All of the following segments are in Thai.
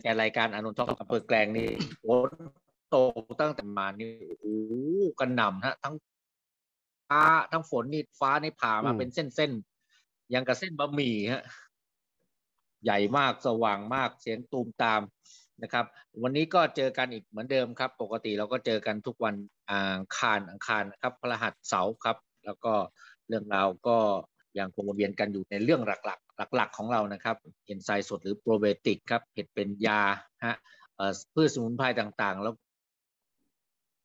แฟนรายการอนุทองอำเภอแกลงนี่โอ้โตตั้งแต่มานี่โอ้กันหนำฮะ ทั้งฟ้าทั้งฝนนี่ฟ้านี่ผ่ามาเป็นเส้นๆยังกับเส้นบะหมี่ฮะใหญ่มากสว่างมากเสียงตูมตามนะครับ วันนี้ก็เจอกันอีกเหมือนเดิมครับ ปกติเราก็เจอกันทุกวันอ่างคารอังคารครับพระหัสเสาร์ครับ แล้วก็เรื่องราวก็ยังคงวนเวียนกันอยู่ในเรื่องหลักหลักๆของเรานะครับเอนไซม์สดหรือโปรเบติกครับเห็ดเป็นยาฮะพืชสมุนไพรต่าง ๆ แล้ว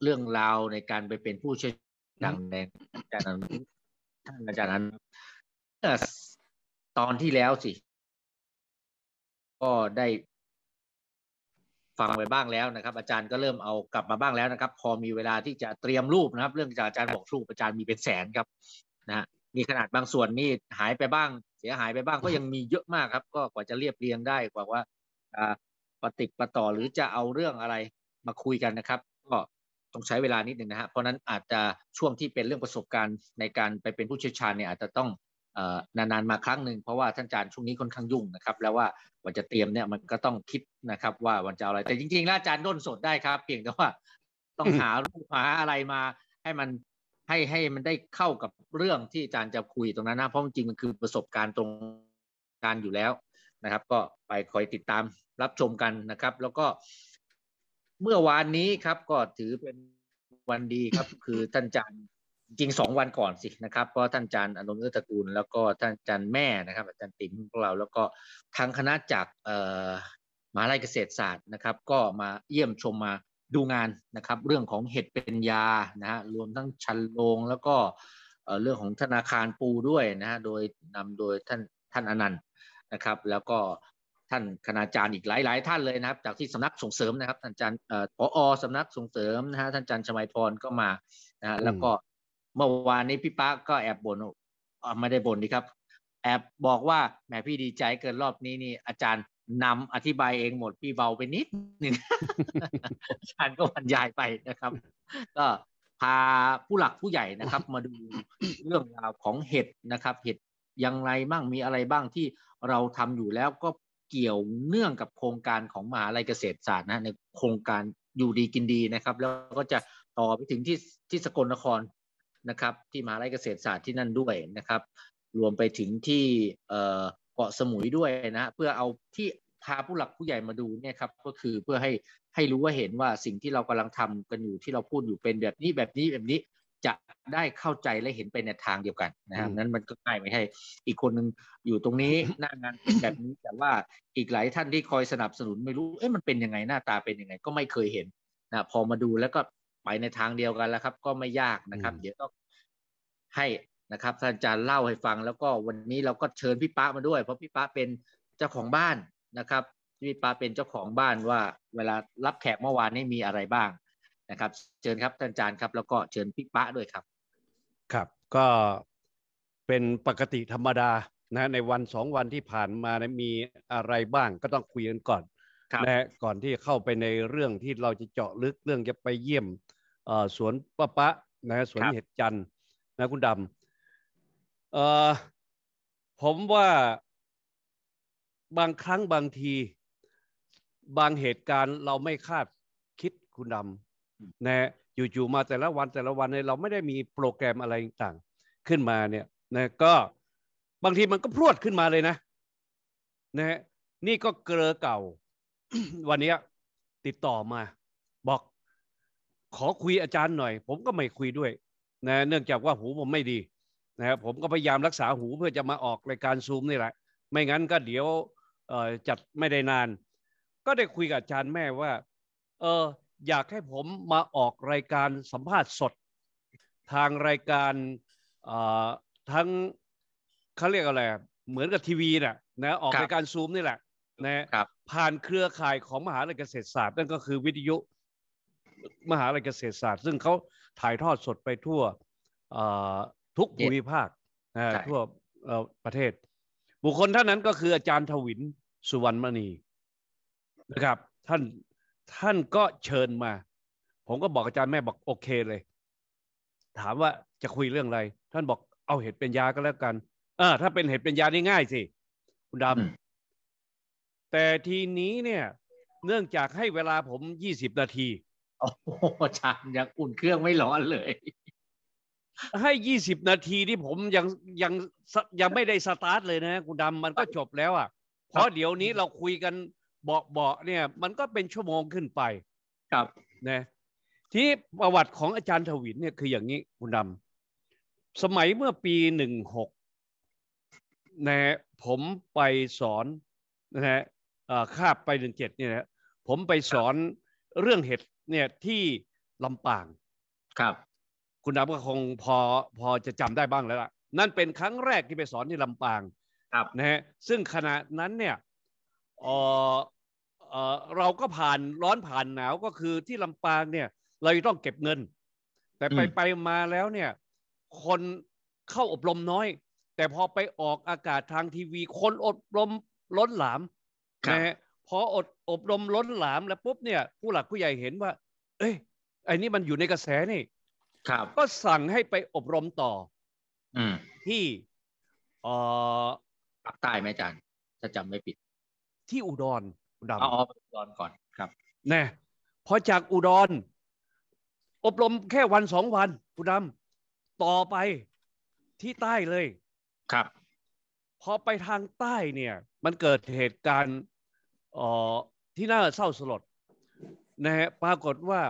เรื่องราวในการไปเป็นผู้เชี่ยวดังแดงอาจารย์ท่านอาจารย์นั้นตอนที่แล้วสิ ก็ได้ฟังไปบ้างแล้วนะครับ อาจารย์ก็เริ่มเอากลับมาบ้างแล้วนะครับ พอมีเวลาที่จะเตรียมรูปนะครับเรื่องจากอาจารย์บอกรูปอาจารย์มีเป็นแสนครับ นะฮะนี่ขนาดบางส่วนนี่หายไปบ้าง เสียหายไปบ้างก็ยังมีเยอะมากครับ ก็กว่าจะเรียบเรียงได้กว่าว่าปฏิปต่อหรือจะเอาเรื่องอะไรมาคุยกันนะครับ ก็ต้องใช้เวลานิดหนึ่งนะฮะเพราะนั้นอาจจะช่วงที่เป็นเรื่องประสบการณ์ในการไปเป็นผู้เชี่ยวชาญเนี่ยอาจจะต้องนานๆ มาครั้งหนึ่งเพราะว่าท่านอาจารย์ช่วงนี้ค่อนข้างยุ่งนะครับ แล้วว่าวันจะเตรียมเนี่ยมันก็ต้องคิดนะครับ ว่าวันจะเอาอะไร แต่จริงๆแล้วอาจารย์ด้นสดได้ครับเพียงแต่ว่าต้องหารูปหาอะไรมาให้มันให้ให้มันได้เข้ากับเรื่องที่อาจารย์จะคุยตรงนั้นนะเพราะจริงมันคือประสบการณ์ตรงการอยู่แล้วนะครับ ก็ไปคอยติดตามรับชมกันนะครับ แล้วก็ เมื่อวานนี้ครับก็ถือเป็นวันดีครับ คือท่านอาจารย์จริงสองวันก่อนสินะครับเพราะท่านอาจารย์อนุนเื้อตระกูลแล้วก็ท่านอาจารย์แม่นะครับอาจารย์ติ๋มของเราแล้วก็ทางคณะจากเอ่อมหาลัยเกษตรศาสตร์นะครับ ก็มาเยี่ยมชมมาดูงานนะครับเรื่องของเห็ดเป็นยานะฮะรวมทั้งชันโลงแล้วก็เรื่องของธนาคารปูด้วยนะฮะโดยนำโดยท่านท่านอนันต์นะครับแล้วก็ท่านคณาจารย์อีกหลาย ๆท่านเลยนะครับจากที่สำนักส่งเสริมนะครับท่านอาจารย์ผออสำนักส่งเสริมนะฮะท่านอาจารย์ชมายพรก็มานะแล้วก็เมื่อวานนี้พี่ป้าก็แอบบ่นไม่ได้บ่นดีครับแอบบอกว่าแหมพี่ดีใจเกินรอบนี้นี่อาจารย์นำอธิบายเองหมดพี่เบาไปนิดนึงฉันก็บรรยายไปนะครับ ก็พาผู้หลักผู้ใหญ่นะครับ มาดูเรื่องราวของเห็ดนะครับ เห็ดอย่างไรบ้างมีอะไรบ้างที่เราทำอยู่แล้วก็เกี่ยวเนื่องกับโครงการของมหาลัยเกษตรศาสตร์นะ ในโครงการอยู่ดีกินดีนะครับ แล้วก็จะต่อไปถึงที่ที่สกลนครนะครับ ที่มหาลัยเกษตรศาสตร์ที่นั่นด้วยนะครับ รวมไปถึงที่ เเกาะสมุยด้วยนะเพื่อเอาที่พาผู้หลักผู้ใหญ่มาดูเนี่ยครับ ก็คือเพื่อให้ให้รู้ว่าเห็นว่าสิ่งที่เรากำลังทำกันอยู่ที่เราพูดอยู่เป็นแบบนี้แบบนี้แบบนี้ จะได้เข้าใจและเห็นไปในทางเดียวกันนะครับนั้นมันก็ง่ายไม่ใช่อีกคนหนึ่งอยู่ตรงนี้ หน้างานแบบนี้แต่ว่าอีกหลายท่านที่คอยสนับสนุนไม่รู้เอ๊ะมันเป็นยังไงหน้าตาเป็นยังไง ก็ไม่เคยเห็นนะพอมาดูแล้วก็ไปในทางเดียวกันแล้วครับ ก็ไม่ยากนะครับ เดี๋ยวต้องให้นะครับท่านอาจารย์เล่าให้ฟัง แล้วก็วันนี้เราก็เชิญพี่ป้ามาด้วยเพราะพี่ป้าเป็นเจ้าของบ้านนะครับพี่ป้าเป็นเจ้าของบ้านว่าเวลารับแขกเมื่อวานนี้มีอะไรบ้างนะครับ เชิญครับท่านอาจารย์ครับแล้วก็เชิญพี่ป้าด้วยครับ ครับก็เป็นปกติธรรมดานะในวันสองวันที่ผ่านมานะมีอะไรบ้างก็ต้องคุยกันก่อนนะก่อนที่เข้าไปในเรื่องที่เราจะเจาะลึกเรื่องจะไปเยี่ยมสวนป้าป้านะสวนเห็ดจันนะคุณดำเออผมว่าบางครั้งบางที บางเหตุการณ์เราไม่คาดคิดคุณดำนะ อยู่ๆมาแต่ละวันแต่ละวันเนี่ยเราไม่ได้มีโปรแกรมอะไรต่างขึ้นมาเนี่ย นะ ก็บางทีมันก็พรวดขึ้นมาเลยนะนะฮะนี่ก็เกลอเก่า วันนี้ติดต่อมา บอก ขอคุยอาจารย์หน่อย ผมก็ไม่คุยด้วย นะเนื่องจากว่าหูผมไม่ดีนะครับผมก็พยายามรักษาหู เพื่อจะมาออกรายการซูมนี่แหละ ไม่งั้นก็เดี๋ยวจัดไม่ได้นาน ก็ได้คุยกับอาจารย์แม่ว่า เอออยากให้ผมมาออกรายการสัมภาษณ์สด ทางรายการทั้งเขาเรียกอะไรเหมือนกับทีวีน่ะนะออกรายการซูมนี่แหละนะผ่านเครือข่ายของมหาลัยเกษตรศาสตร์ นั่นก็คือวิทยุมหาลัยเกษตรศาสตร์ซึ่งเขาถ่ายทอดสดไปทั่วทุกภูมิภาคทั่วประเทศ บุคคลท่านนั้นก็คืออาจารย์ทวินสุวรรณมณีนะครับ ท่านท่านก็เชิญมา ผมก็บอกอาจารย์แม่บอกโอเคเลย ถามว่าจะคุยเรื่องอะไร ท่านบอกเอาเห็ดเป็นยาก็แล้วกัน เออ ถ้าเป็นเห็ดเป็นยานี่ง่ายสิ คุณดำ แต่ทีนี้เนี่ย เนื่องจากให้เวลาผมยี่สิบนาที โอ้ชหอาจารย์ยังอุ่นเครื่องไม่ร้อนเลยให้ยี่สิบนาทีที่ผมยังยัง ยัง ไม่ได้สตาร์ท เลย นะ คุณดำมันก็จบแล้ว อ่ะเพราะเดี๋ยวนี้เราคุยกันเบาเบาเนี่ย มันก็เป็นชั่วโมง ขึ้นไป ครับนะ ที่ประวัติของอาจารย์ถวินเนี่ยคืออย่างนี้ คุณดำสมัยเมื่อปีหนึ่งหกนะผมไปสอน นะฮะคาบไปหนึ่งเจ็ดเนี่ยนะผมไปสอนเรื่องเห็ดเนี่ยที่ลำปางครับคุณดับก็คงพอพอจะจำได้บ้างแล้วล่ะนั่นเป็นครั้งแรกที่ไปสอนที่ลำปาง ครับนะฮะซึ่งขณะนั้นเนี่ยเออเออเราก็ผ่านร้อนผ่านหนาวก็คือที่ลำปางเนี่ย เราต้องเก็บเงิน แต่ไปไปมาแล้วเนี่ย คนเข้าอบรมน้อย แต่พอไปออกอากาศทางทีวี คนอบรมล้นหลามนะฮะพออดอบรมล้นหลามแล้วปุ๊บเนี่ย ผู้หลักผู้ใหญ่เห็นว่า เอ้ยไอ้นี่มันอยู่ในกระแสนี่ครับก็สั่งให้ไปอบรมต่อ อืมที่เอ่อภาคใต้ไหมอาจารย์ถ้าจำไม่ผิด ที่อุดรอุดรอ๋ออุดรก่อนครับเน่พอจากอุดร อบรมแค่วันสองวันคุณดำต่อไปที่ใต้เลย ครับพอไปทางใต้เนี่ย มันเกิดเหตุการณ์อ่อที่น่าเศร้าสลด นะฮะปรากฏว่า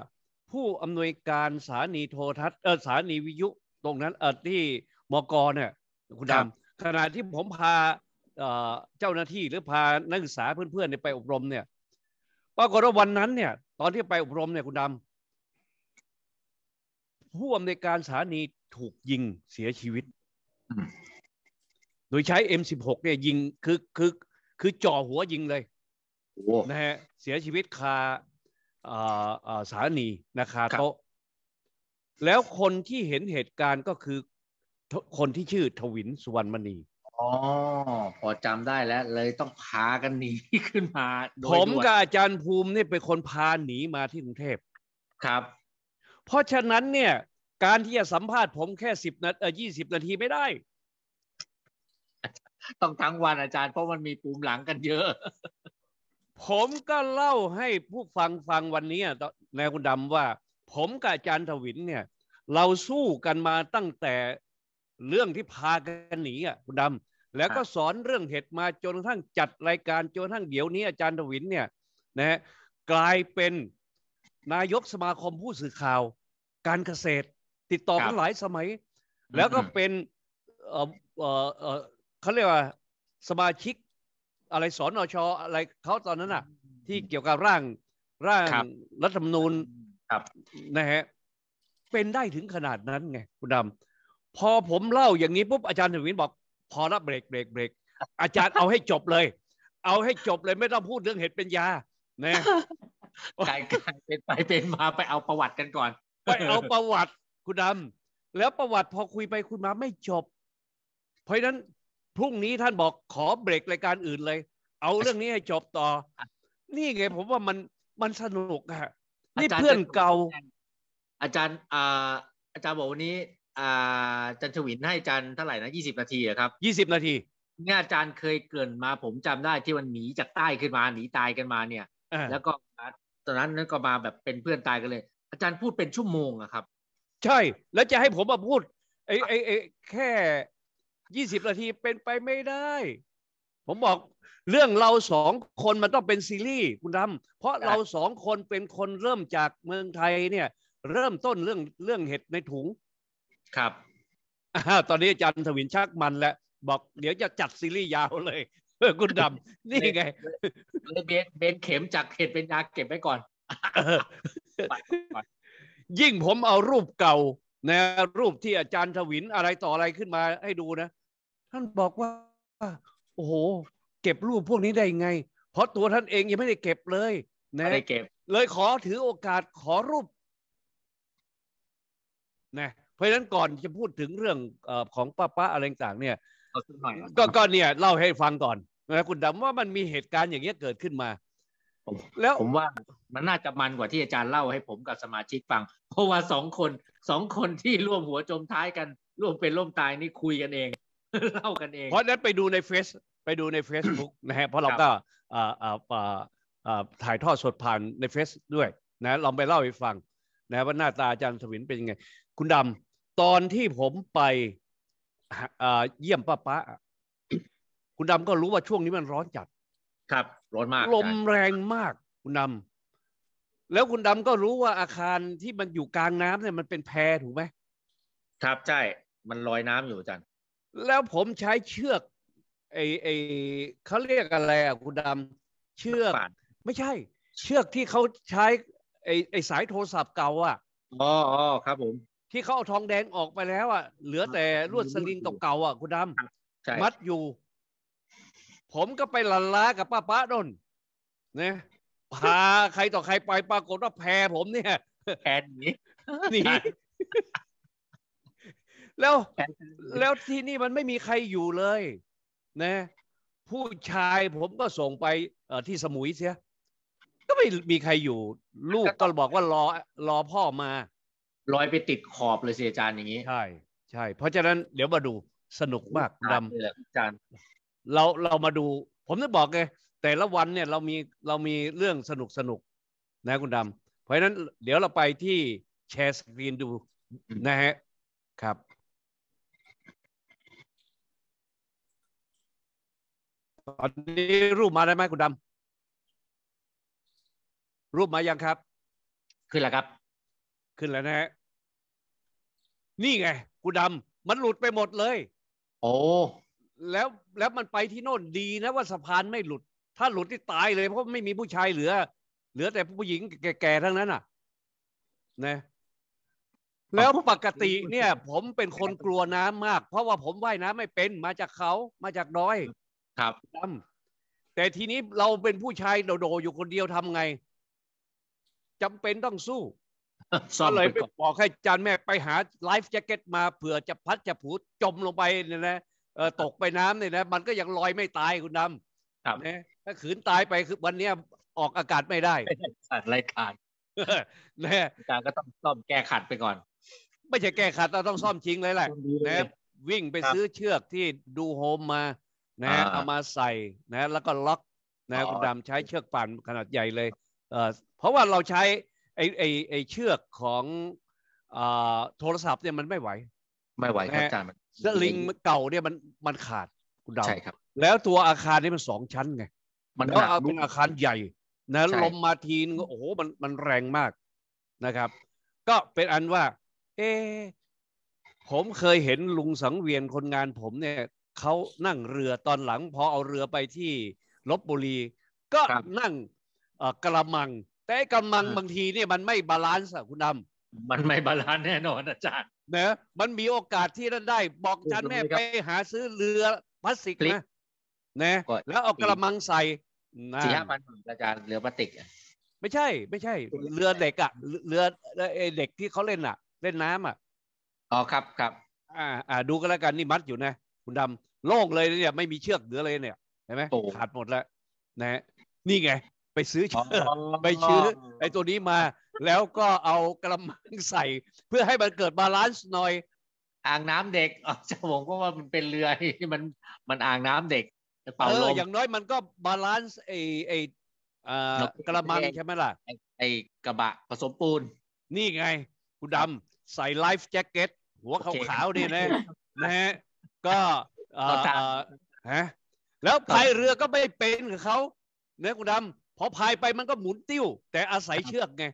ผู้อำนวยการสถานีโทรทัศน์เออสถานีวิทยุตรงนั้น เออที่มกเนี่ย คุณดำขณะที่ผมพาเจ้าหน้าที่หรือพานักศึกษาเพื่อนๆไปอบรมเนี่ยปรากฏว่าวันนั้น เนี่ย ตอนที่ไปอบรมเนี่ยคุณดำผู้อำนวยการสถานีถูกยิงเสียชีวิตโดยใช้ M16 เนี่ยยิงคือคือคือจ่อหัวยิงเลยนะฮะเสียชีวิตคาสถานีนะคะโตะแล้วคนที่เห็นเหตุการณ์ก็คือ คนที่ชื่อทวินสุวรรณมณีอ๋อพอจำได้แล้ว เลยต้องพากันหนีขึ้นมาผมกับอาจารย์ภูมินี่เป็นคนพาหนีมาที่กรุงเทพครับ เพราะฉะนั้นเนี่ย การที่จะสัมภาษณ์ผมแค่สิบนาทียี่สิบนาทีไม่ได้ ต้องทั้งวันอาจารย์เพราะมันมีปูมหลังกันเยอะผมก็เล่าให้ผู้ฟังฟังวันนี้นายคุณดำว่า ผมกับอาจารย์ถวินเนี่ย เราสู้กันมาตั้งแต่เรื่องที่พากันหนีอ่ะคุณดำแล้วก็สอนเรื่องเห็ดมาจนกระทั่งจัดรายการจนกระทั่งเดี๋ยวนี้อาจารย์ถวินเนี่ยนะกลายเป็นนายกสมาคมผู้สื่อข่าว การเกษตร ติดต่อกันหลายสมัยแล้วก็เป็นเขาเรียกว่าสมาชิกอะไรสอนอชออะไรเขาตอนนั้นอ่ะ ที่เกี่ยวกับร่างร่างรัฐธรรมนูญนะฮะเป็นได้ถึงขนาดนั้นไงคุณดำพอผมเล่าอย่างนี้ปุ๊บอาจารย์ถวินบอก พอละเบรกเบรกเบรกอาจารย์เอาให้จบเลย เอาให้จบเลยไม่ต้องพูดเรื่องเหตุเป็นยานะกลายเป็นไปเป็นมาไปเอาประวัติกันก่อนไปเอาประวัติคุณดำแล้วประวัติ พอคุยไปคุยมาไม่จบ เพราะนั้นพรุ่งนี้ท่านบอกขอเบรกรายการอื่นเลย เอาเรื่องนี้ให้จบต่อ นี่ไงผมว่ามันมันสนุกอะนี่เพื่อนเก่าอาจารย์อาจารย์บอกวันนี้อาจารย์ชวินให้อาจารย์เท่าไหร่นะยี่สิบนาทีครับยี่สิบนาทีเนี่ยอาจารย์เคยเกินมา ผมจำได้ที่มันหนีจากใต้ขึ้นมาหนีตายกันมาเนี่ยแล้วก็ตอนนั้นนั้นก็มาแบบเป็นเพื่อนตายกันเลย อาจารย์พูดเป็นชั่วโมงอะครับ ใช่แล้วจะให้ผมมาพูดไอ้ไอ้แค่ยี่สิบนาทีเป็นไปไม่ได้ ผมบอกเรื่องเราสองคนมันต้องเป็นซีรีส์คุณดำเพราะเราสองคนเป็นคนเริ่มจากเมืองไทยเนี่ย เริ่มต้นเรื่องเรื่องเห็ดในถุงครับตอนนี้อาจารย์ถวินชักมันแล้วบอก เดี๋ยวจะจัดซีรีส์ยาวเลยเพื่อคุณดำนี่ไงเบนเบนเข็มจากเห็ดเป็นยาเก็บไว้ก่อนยิ่งผมเอารูปเก่าในรูปที่อาจารย์ถวินอะไรต่ออะไรขึ้นมา ให้ดูนะท่านบอกว่าโอ้โหเก็บรูปพวกนี้ได้ไง เพราะตัวท่านเองยังไม่ได้เก็บเลย นะไม่ได้เก็บ เลยขอถือโอกาสขอรูปนะเพราะฉะนั้นก่อนจะพูดถึงเรื่องอของป้าป้าอะไรต่างเนี่ยก็ก็เนี่ยเล่าให้ฟังก่อนนะคุณดำว่ามันมีเหตุการณ์อย่างเงี้ยเกิดขึ้นมาผมแล้วผมว่ามันน่าจะมันกว่าที่อาจารย์เล่าให้ผมกับสมาชิกฟัง เพราะว่าสองคนสองคนที่ร่วมหัวจมท้ายกัน ร่วมเป็นร่วมตายนี่คุยกันเอง เล่ากันเองเพราะนั้นไปดูในเฟซไปดูในเฟซบุ๊กนะฮะเพราะเราก็ถ่ายทอดสดผ่านในเฟซด้วย นะลองไปเล่าให้ฟังนะว่าหน้าตาอาจารย์สวินเป็นยังไง คุณดำตอนที่ผมไปเยี่ยมป้าป้าคุณดำก็รู้ว่าช่วงนี้มันร้อนจัดครับร้อนมากลมแรงมากคุณดำแล้วคุณดำก็รู้ว่าอาคารที่มันอยู่ กลางน้ำเนี่ยมันเป็นแพถูกไหมครับใช่มันลอยน้ำอยู่จันแล้วผมใช้เชือกไอ้ไอ้เขาเรียกอะไรอ่ะคุณดำเชือก ไม่ใช่ เชือกที่เขาใช้ ไอไอสายโทรศัพท์เก่าอ่ะอ๋อครับผม ที่เขาเอาทองแดงออกไปแล้วอ่ะ เหลือแต่ลวดสลิงเก่าๆอ่ะ คุณดำมัดอยู่ผมก็ไปลันล้ากับป้าป้าดนนะพา ใครต่อใครไปปรากฏว่าแพรผมเนี่ยแพรหนีหนีแล้วแล้วที่นี่มันไม่มีใครอยู่เลยนะผู้ชายผมก็ส่งไปที่สมุยเสีย ก็ไม่มีใครอยู่ ลูกก็บอกว่ารอ รอพ่อมาลอยไปติดขอบเลยเสียจานอย่างนี้ใช่ใช่ เพราะฉะนั้นเดี๋ยวมาดูสนุกมากดำอาจารย์เราเรามาดู ผมจะบอกไงแต่ละวันเนี่ยเรามีเรามีเรื่องสนุกสนุกนะคุณดำเพราะฉะนั้น เดี๋ยวเราไปที่แชร์สกรีนดูนะฮะ ครับตอนนี้รูปมาได้ไหมคุณดำรูปมายังครับ ขึ้นแล้วครับ ขึ้นแล้วนะฮะนี่ไงคุณดำมันหลุดไปหมดเลย โอ้แล้วแล้วมันไปที่โน่นดีนะว่าสะพานไม่หลุด ถ้าหลุดที่ตายเลย เพราะไม่มีผู้ชายเหลือ เหลือ แต่ผู้หญิง แก่ๆทั้งนั้นอ่ะนะ แล้วปกติเนี่ย ผมเป็นคนกลัวน้ำมาก เพราะว่าผมว่ายน้ำไม่เป็นมาจากเขามาจากดอย ครับ แต่ทีนี้เราเป็นผู้ชายโดดๆอยู่คนเดียวทำไง จำเป็นต้องสู้ก็เลยไปบอกให้จานแม่ไปหาไลฟ์แจ็คเก็ตมาเผื่อจะพัดจะผูดจมลงไปเนี่ยนะเออตกไปน้ำเนี่ยนะมันก็ยังลอยไม่ตายคุณดำนะถ้าขืนตายไปคือวันเนี้ยออกอากาศไม่ได้ขาดรายการนะการก็ต้องซ่อมแก้ขัดไปก่อน ไม่ใช่แก้ขัดเราต้องซ่อมจริงเลยแหละนะวิ่งไปซื้อเชือกที่ดูโฮมมา นะเอามาใส่นะ แล้วก็ล็อกนะคุณดำใช้เชือกป่านขนาดใหญ่เลยเออเพราะว่าเราใช้ไอไอไอเชือกของอ่าโทรศัพท์เนี่ยมันไม่ไหว ไม่ไหวครับอาจารย์สลิงเก่าเนี่ยมันมันขาดคุณดาวใช่ครับ แล้วตัวอาคารนี่มันสองชั้นไง มันก็เอาเป็นอาคารใหญ่ นะลมมาทีนโอ้โหมันมันแรงมากนะครับ ก็เป็นอันว่า เอผมเคยเห็นลุงสังเวียนคนงานผมเนี่ยเขานั่งเรือตอนหลัง พอเอาเรือไปที่ลบบุรี ก็นั่งกระมัง แต่กระมังบางทีเนี่ยมันไม่บาลานซ์อะคุณดำมันไม่บาลานซ์แน่นอนอาจารย์นะมันมีโอกาสที่นั่นได้ บอกจันแม่ไปหาซื้อเรือพลาสติกนะนะแล้วเอากระมังใส่สี่ห้าพันอาจารย์เรือพลาสติกไม่ใช่ ไม่ใช่ เรือเด็กอ่ะเรือเด็กที่เขาเล่นอ่ะ เล่นน้ำอะอ๋อครับครับอ่าอ่าดูกันแล้วกัน นี่มัดอยู่นะ คุณดำโล่งเลยเนี่ยไม่มีเชือกเหลือเลยเนี่ยเห็นไหมขาดหมดแล้วนะนี่ไง ไปซื้ออไปซื้อไอ้ตัวนี้มาแล้วก็เอากระมังใส่เพื่อให้มันเกิดบาลานซ์หน่อย อ่างน้ำเด็กอ๋อจะบอกว่ามันเป็นเรือที่มันมันอ่างน้ำเด็กเป่าลมอย่างน้อยมันก็บาลานซ์ไอไอกระมังใช่ไหมล่ะ ไอกระบะ ผสมปูนนี่ไง คุณดำใส่ไลฟ์แจ็คเก็ตหัวขาวๆนี่นะนะฮะก็ฮะแล้วพายเรือก็ไม่เป็นกับเขา เนื้อคุณดำพอพายไปมันก็หมุนติ้ว แต่อาศัยเชือกไง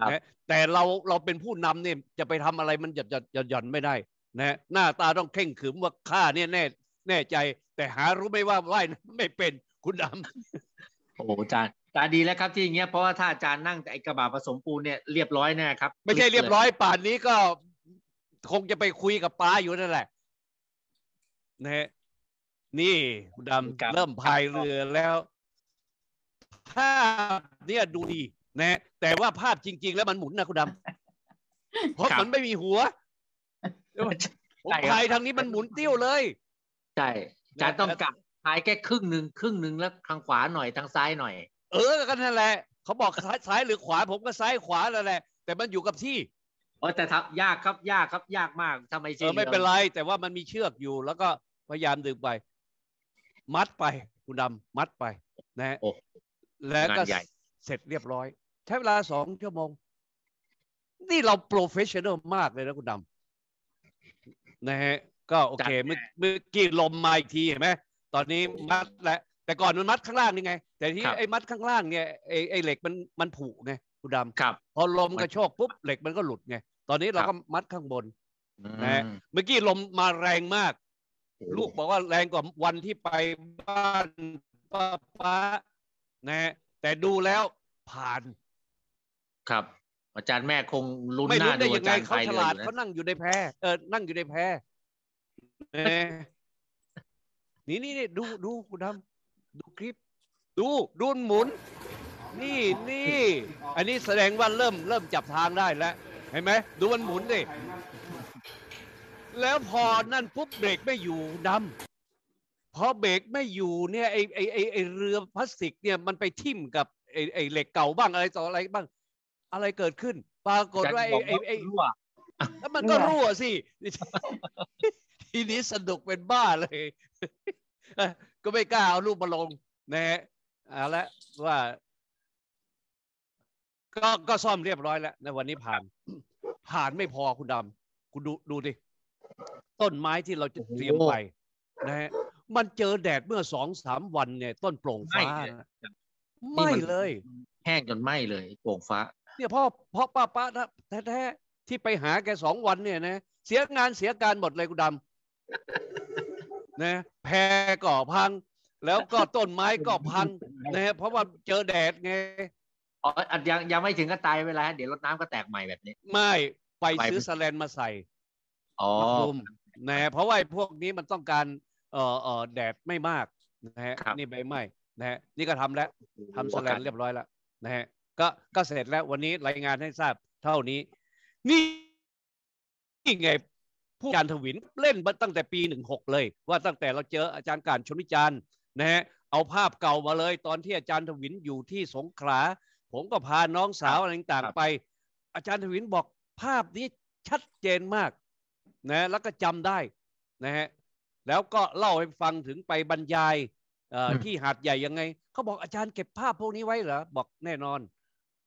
นะแต่เราเราเป็นผู้นำเนี่ย จะไปทำอะไรมันหย่อนหย่อนไม่ได้ นะ หน้าตาต้องเข่งขึมว่าข้าเนี่ย แน่แน่ใจ แต่หารู้ไม่ว่าว่าไม่เป็น คุณดำโอ้อาจารย์ตาดีแล้วครับที่อย่างเงี้ยเพราะว่าถ้าอาจารย์นั่งไอกระบะผสมปูนเนี่ยเรียบร้อยแน่ครับไม่ใช่เรียบร้อยป่านนี้ก็คงจะไปคุยกับป้าอยู่นั่นแหละ นะฮะนี่ดำเริ่มพายเรือแล้วภาพเนี่ยดูดีนะแต่ว่าภาพจริงๆ แล้วมันหมุนนะคุณดำเพราะมันไม่มีหัวผมพายทางนี้มันหมุนติ้วเลย ใช่จานต้องกลับ่ายแค่ครึ่งหนึ่งครึ่งหนึ่งแล้วทางขวาหน่อย ทางซ้ายหน่อยเออกันั่นแหละเขาบอกซ้ายซ้ายหรือขวาผมก็ซ้ายขวาแล้วแหละ แต่มันอยู่กับที่๋อแต่ทับยากครับยากครับ ยากมากทำไมเชือไม่เป็นไร แต่ว่ามันมีเชือกอยู่ แล้วก็พยายามดึงไป มัดไป คุณดำมัดไป นะแล้วก็เสร็จเรียบร้อยใช้เวลาสองชั่วโมง นี่เราโปรเฟชชั่นอลมากเลยนะคุณดำนะฮะก็โอเคเมื่อกี้ลมมาอีกทีเห็นไหมตอนนี้มัดแหละ แต่ก่อนมันมัดข้างล่างนี่ไง แต่ที่ไอ้มัดข้างล่างเนี่ยไอ้ไอ้เหล็กมันมันผุไงคุณดำพอลมกระโชกปุ๊บเหล็กมันก็หลุดไงตอนนี้เราก็มัดข้างบนนะเมื่อกี้ลมมาแรงมาก ลูกบอกว่าแรงกว่าวันที่ไปบ้านป้าป้า นะ แต่ดูแล้วผ่านครับอาจารย์แม่คงลุ้นไม่ห้น้าไดู้ยังอาไงจารย์ไทเขายฉเือลาดยเขานั่งอยู่ในแพเออนั่งอยู่ในแพนี่นี่นี่ดูดูคุณดำดูคลิป ดูดูนหมุน นี่นี่ อันนี้แสดงว่าเริ่มเริ่มจับทางได้แล้วเห็นไหมดูมันหมุนดิแล้วพอนั่นปุ๊บเบรกไม่อยู่ดำพอเบรกไม่อยู่เนี่ยไอไอไอไอเรือพลาสติกเนี่ยมันไปทิ่มกับไอไอเหล็กเก่าบ้างอะไรต่ออะไรบ้างอะไรเกิดขึ้น ปรากฏว่าไอ้ไอ้รั่วแล้วมันก็รั่วสิทีนี้สนุกเป็นบ้าเลย ก็ไม่กล้าเอารูปมาลง นะฮะเอาละว่า ก็ก็ซ่อมเรียบร้อยแล้วในวันนี้ผ่าน ผ่านไม่พอคุณดำคุณดูดูดิต้นไม้ที่เราจะเตรียมไปนะฮะมันเจอแดดเมื่อสองสามวันเนี่ย ต้นโปร่งฟ้าไม่เลย แห้งจนไหมเลยโปร่งฟ้าเนี่ยพ่อพ่อป้าป้าแท้ๆที่ไปหาแกสองวัน เนี่ยนะ เสียงานเสียการหมดเลยกูดำนะ แพก่อพังแล้วก็ต้นไม้ก็พังนะเพราะว่าเจอแดด ไงอ๋อยังยังไม่ถึงก็ตายเวลาเดี๋ยวรถน้ำก็แตกใหม่แบบนี้ไม่ ไปซื้อสแลนมาใส่อ๋อนะเพราะว่าพวกนี้มันต้องการ เอ่อเอ่อแดดไม่มากนะฮะนี่ใบไม้นะฮะนี่ก็ทำแล้วทำสแลนเรียบร้อยแล้วนะฮะก็ก็เสร็จแล้ววันนี้รายงานให้ทราบเท่านี้ นี่นี่ไงผู้การถวินเล่นมาตั้งแต่ปีหนึ่งหกเลย ว่าตั้งแต่เราเจออาจารย์การชนวิจารณ์นะฮะเอาภาพเก่ามาเลย ตอนที่อาจารย์ถวินอยู่ที่สงขลาผมก็พาน้องสาวอะไรต่างๆไป อาจารย์ถวินบอกภาพนี้ชัดเจนมากนะแล้วก็จำได้นะฮะแล้วก็เล่าให้ฟังถึงไปบรรยายที่หาดใหญ่ยังไงเขาบอกอาจารย์เก็บภาพพวกนี้ไว้เหรอบอกแน่นอน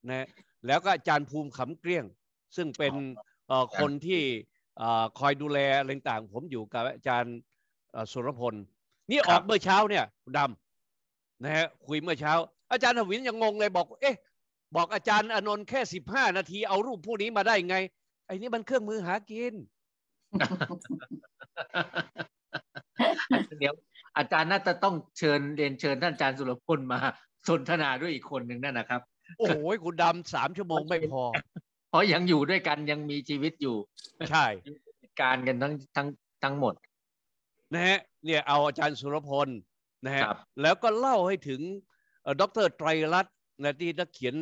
นะแล้วก็อาจารย์ภูมิขำเกลี้ยง ซึ่งเป็นคนที่คอยดูแลอะไรต่างผมอยู่กับอาจารย์สุรพล นี่ออกเมื่อเช้าเนี่ยดำนะฮะคุยเมื่อเช้า อาจารย์ทวินยังงงเลยบอก เอ๊ะ บอกอาจารย์อนนท์แค่สิบห้านาที เอารูปผู้นี้มาได้ไงไอ้นี่มันเครื่องมือหากินเดี๋ยวอาจารย์น่าจะต้องเชิญเรียนเชิญท่านอาจารย์สุรพลมาสนทนาด้วยอีกคนหนึ่งนั่นนะครับโอ้โหคุณดำสามชั่วโมงไม่พอ เพราะยังอยู่ด้วยกันยังมีชีวิตอยู่ ใช่ การกันทั้งทั้งทั้งหมด นะฮะ เนี่ย เอาอาจารย์สุรพล นะฮะ แล้วก็เล่าให้ถึงดออกเตร์ไตรรัตน์นที่นักเขียน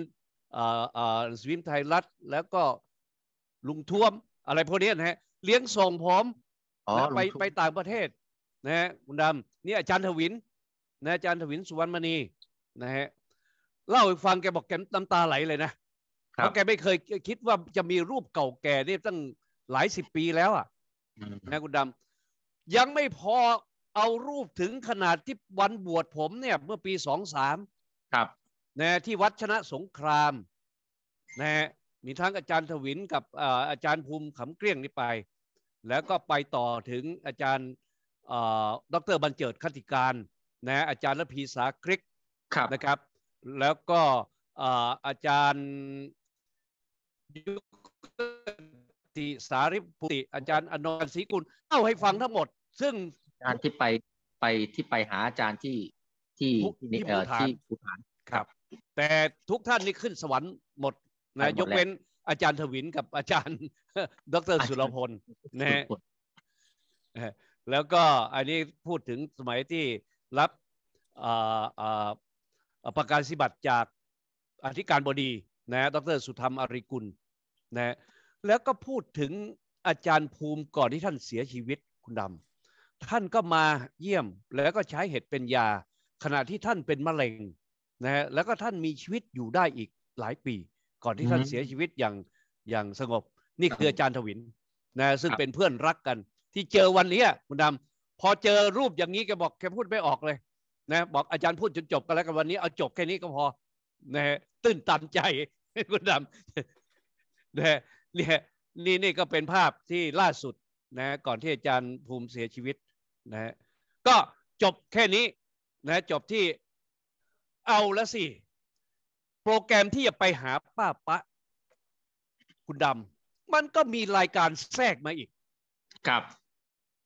อ่าอ่าสวิมไทยรัฐแล้วก็ลุงท่วมอะไรพวกนี้นะฮะ เลี้ยงส่งผมไปไปต่างประเทศ นะฮะ คุณดำนี่อาจารย์ทวินนะอาจารย์ทวินสุวรรณมณีนะฮะเล่าฟังแกบอกแกน้ำตาไหลเลยนะเพราะแกไม่เคยคิดว่าจะมีรูปเก่าแก่นี่ตั้งหลายสิบปีแล้วอ่ะ นะคุณดำยังไม่พอเอารูปถึงขนาดที่วันบวชผมเนี่ยเมื่อปีสองสาม ครับ นะที่วัดชนะสงคราม นะ มีทั้งอาจารย์ถวินกับอาจารย์ภูมิขำเกลี้ยงนี่ไป แล้วก็ไปต่อถึงอาจารย์ดรบรรเจิดคติการนะ อาจารย์ระพีสาคริกนะครับแล้วก็อาจารย์ยุติสาริพุติ อาจารย์อนนท์ศรีกุลเล่าให้ฟังทั้งหมด ซึ่งอาจารย์ที่ไปไปที่ไปหาอาจารย์ที่ที่ที่่ที่ภูฐานครับ แต่ทุกท่านนี่ขึ้นสวรรค์หมดนะยกเว้นอาจารย์ถวินกับอาจารย์ ดรสุรพลนะแล้วก็อันนี้พูดถึงสมัยที่รับประกาศบัตรจากอธิการบดีนะดร สุธรรมอริกุลนะแล้วก็พูดถึงอาจารย์ภูมิก่อนที่ท่านเสียชีวิตคุณ ดำท่านก็มาเยี่ยมแล้วก็ใช้เห็ดเป็นยา ขณะที่ท่านเป็นมะเร็งนะฮะแล้วก็ท่านมีชีวิตอยู่ได้อีกหลายปีก่อนที่ท่านเสียชีวิตอย่างอย่างสงบ นี่คืออาจารย์ทวินนะซึ่งเป็นเพื่อนรักกันที่เจอวันนี้คุณ ดำพอเจอรูปอย่างนี้แกบอกแกพูดไม่ออกเลยนะบอกอาจารย์พูดจนจบก็แล้วกันวันนี้เอาจบแค่นี้ก็พอนะฮะตื้นตันใจ คุณดำนะ เนี่ยนี่นี่ก็เป็นภาพที่ล่าสุด นะ ก่อนที่อาจารย์ภูมิเสียชีวิต นะ ก็จบแค่นี้ นะ จบที่เอาละสิ โปรแกรมที่จะไปหาป้าปะ คุณดำมันก็มีรายการแทรกมาอีกครับ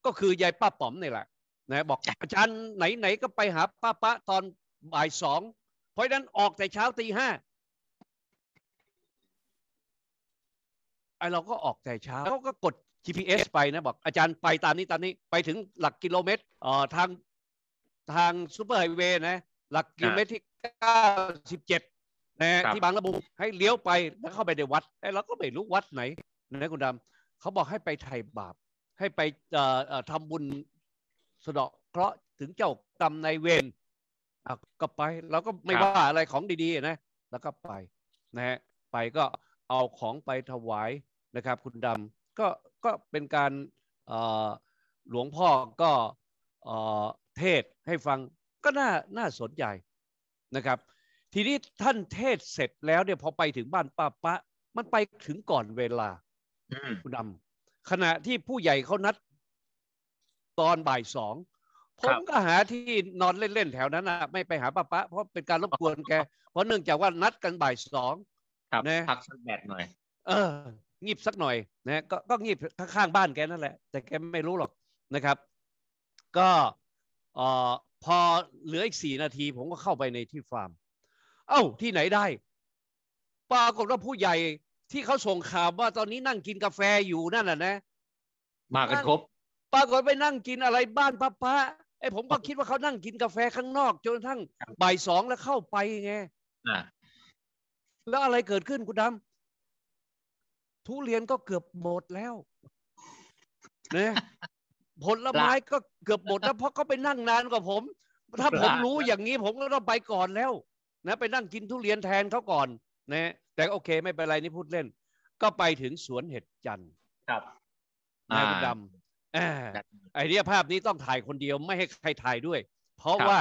ก็คือยายป้าป๋อมนี่แหละนะบอกอาจารย์ไหนๆก็ไปหาป้าป้าตอน บ่ายสองเพราะนั้นออกแต่เช้าตีห้าไอเราก็ออกแต่เช้าเขาก็กด GPS ไปนะ บอกอาจารย์ไปตามนี้ ตามนี้ไปถึงหลักกิโลเมตรเอ่อทางทางซูเปอร์ไฮเวย์นะ หลักกิโลเมตร ที่เก้าสิบเจ็ดนะที่บางระบุ ให้เลี้ยวไป แล้วเข้าไปในวัดไอ้เราก็ไม่รู้วัดไหนนะคุณดำเขาบอกให้ไปไถ่บาป ให้ไปเอ่อทำบุญสะเดาะเคราะห์ถึงเจ้ากรรมในเวรก็ไปเราก็ไม่ว่าอะไรของดี ๆ นะ แล้วก็ไปนะฮะไปก็เอาของไปถวายนะครับ คุณดำก็ก็เป็นการหลวงพ่อก็เทศให้ฟังก็น่าน่าสนใจนะครับ ทีนี้ท่านเทศเสร็จแล้วเนี่ยพอไปถึงบ้านป้าปะมันไปถึงก่อนเวลาคุณดำขณะที่ผู้ใหญ่เขานัดตอนบ่ายสองผมก็หาที่นอนเล่น ๆ แถวนั้นนะไม่ไปหาป้าปะเพราะเป็นการรบกวนแกเพราะเนื่องจากว่านัดกันบ่ายสองนะพักสักแดดหน่อย เอองีบสักหน่อยนะ ก็ก็งีบข้างๆบ้านแกนั่นแหละแต่แกไม่รู้หรอกนะครับ ก็เออพอเหลืออีกสี่นาทีผมก็เข้าไปในที่ฟาร์ม เอ้า ที่ไหนได้ปรากฏว่าผู้ใหญ่ที่เขาส่งข่าวว่าตอนนี้นั่งกินกาแฟอยู่นั่นแหละนะมากันครบปรากฏไปนั่งกินอะไรบ้านพระพระไอผมก็คิดว่าเขานั่งกินกาแฟข้างนอกจนทั่งบ่ายสองแล้วเข้าไปไงแล้วอะไรเกิดขึ้นคุณดำทุเรียนก็เกือบหมดแล้วเนี่ยผลไม้ก็เกือบหมดแล้วเพราะเขาไปนั่งนานกว่าผมถ้าผมรู้อย่างนี้ ผมก็ต้องไปก่อนแล้วนะไปนั่งกินทุเรียนแทนเขาก่อนนะ แต่โอเค ไม่เป็นไรนี่พูดเล่น ก็ไปถึงสวนเห็ดจันทร์ครับนายดำอไอเดียภาพนี้ต้องถ่ายคนเดียวไม่ให้ใครถ่ายด้วย เพราะว่า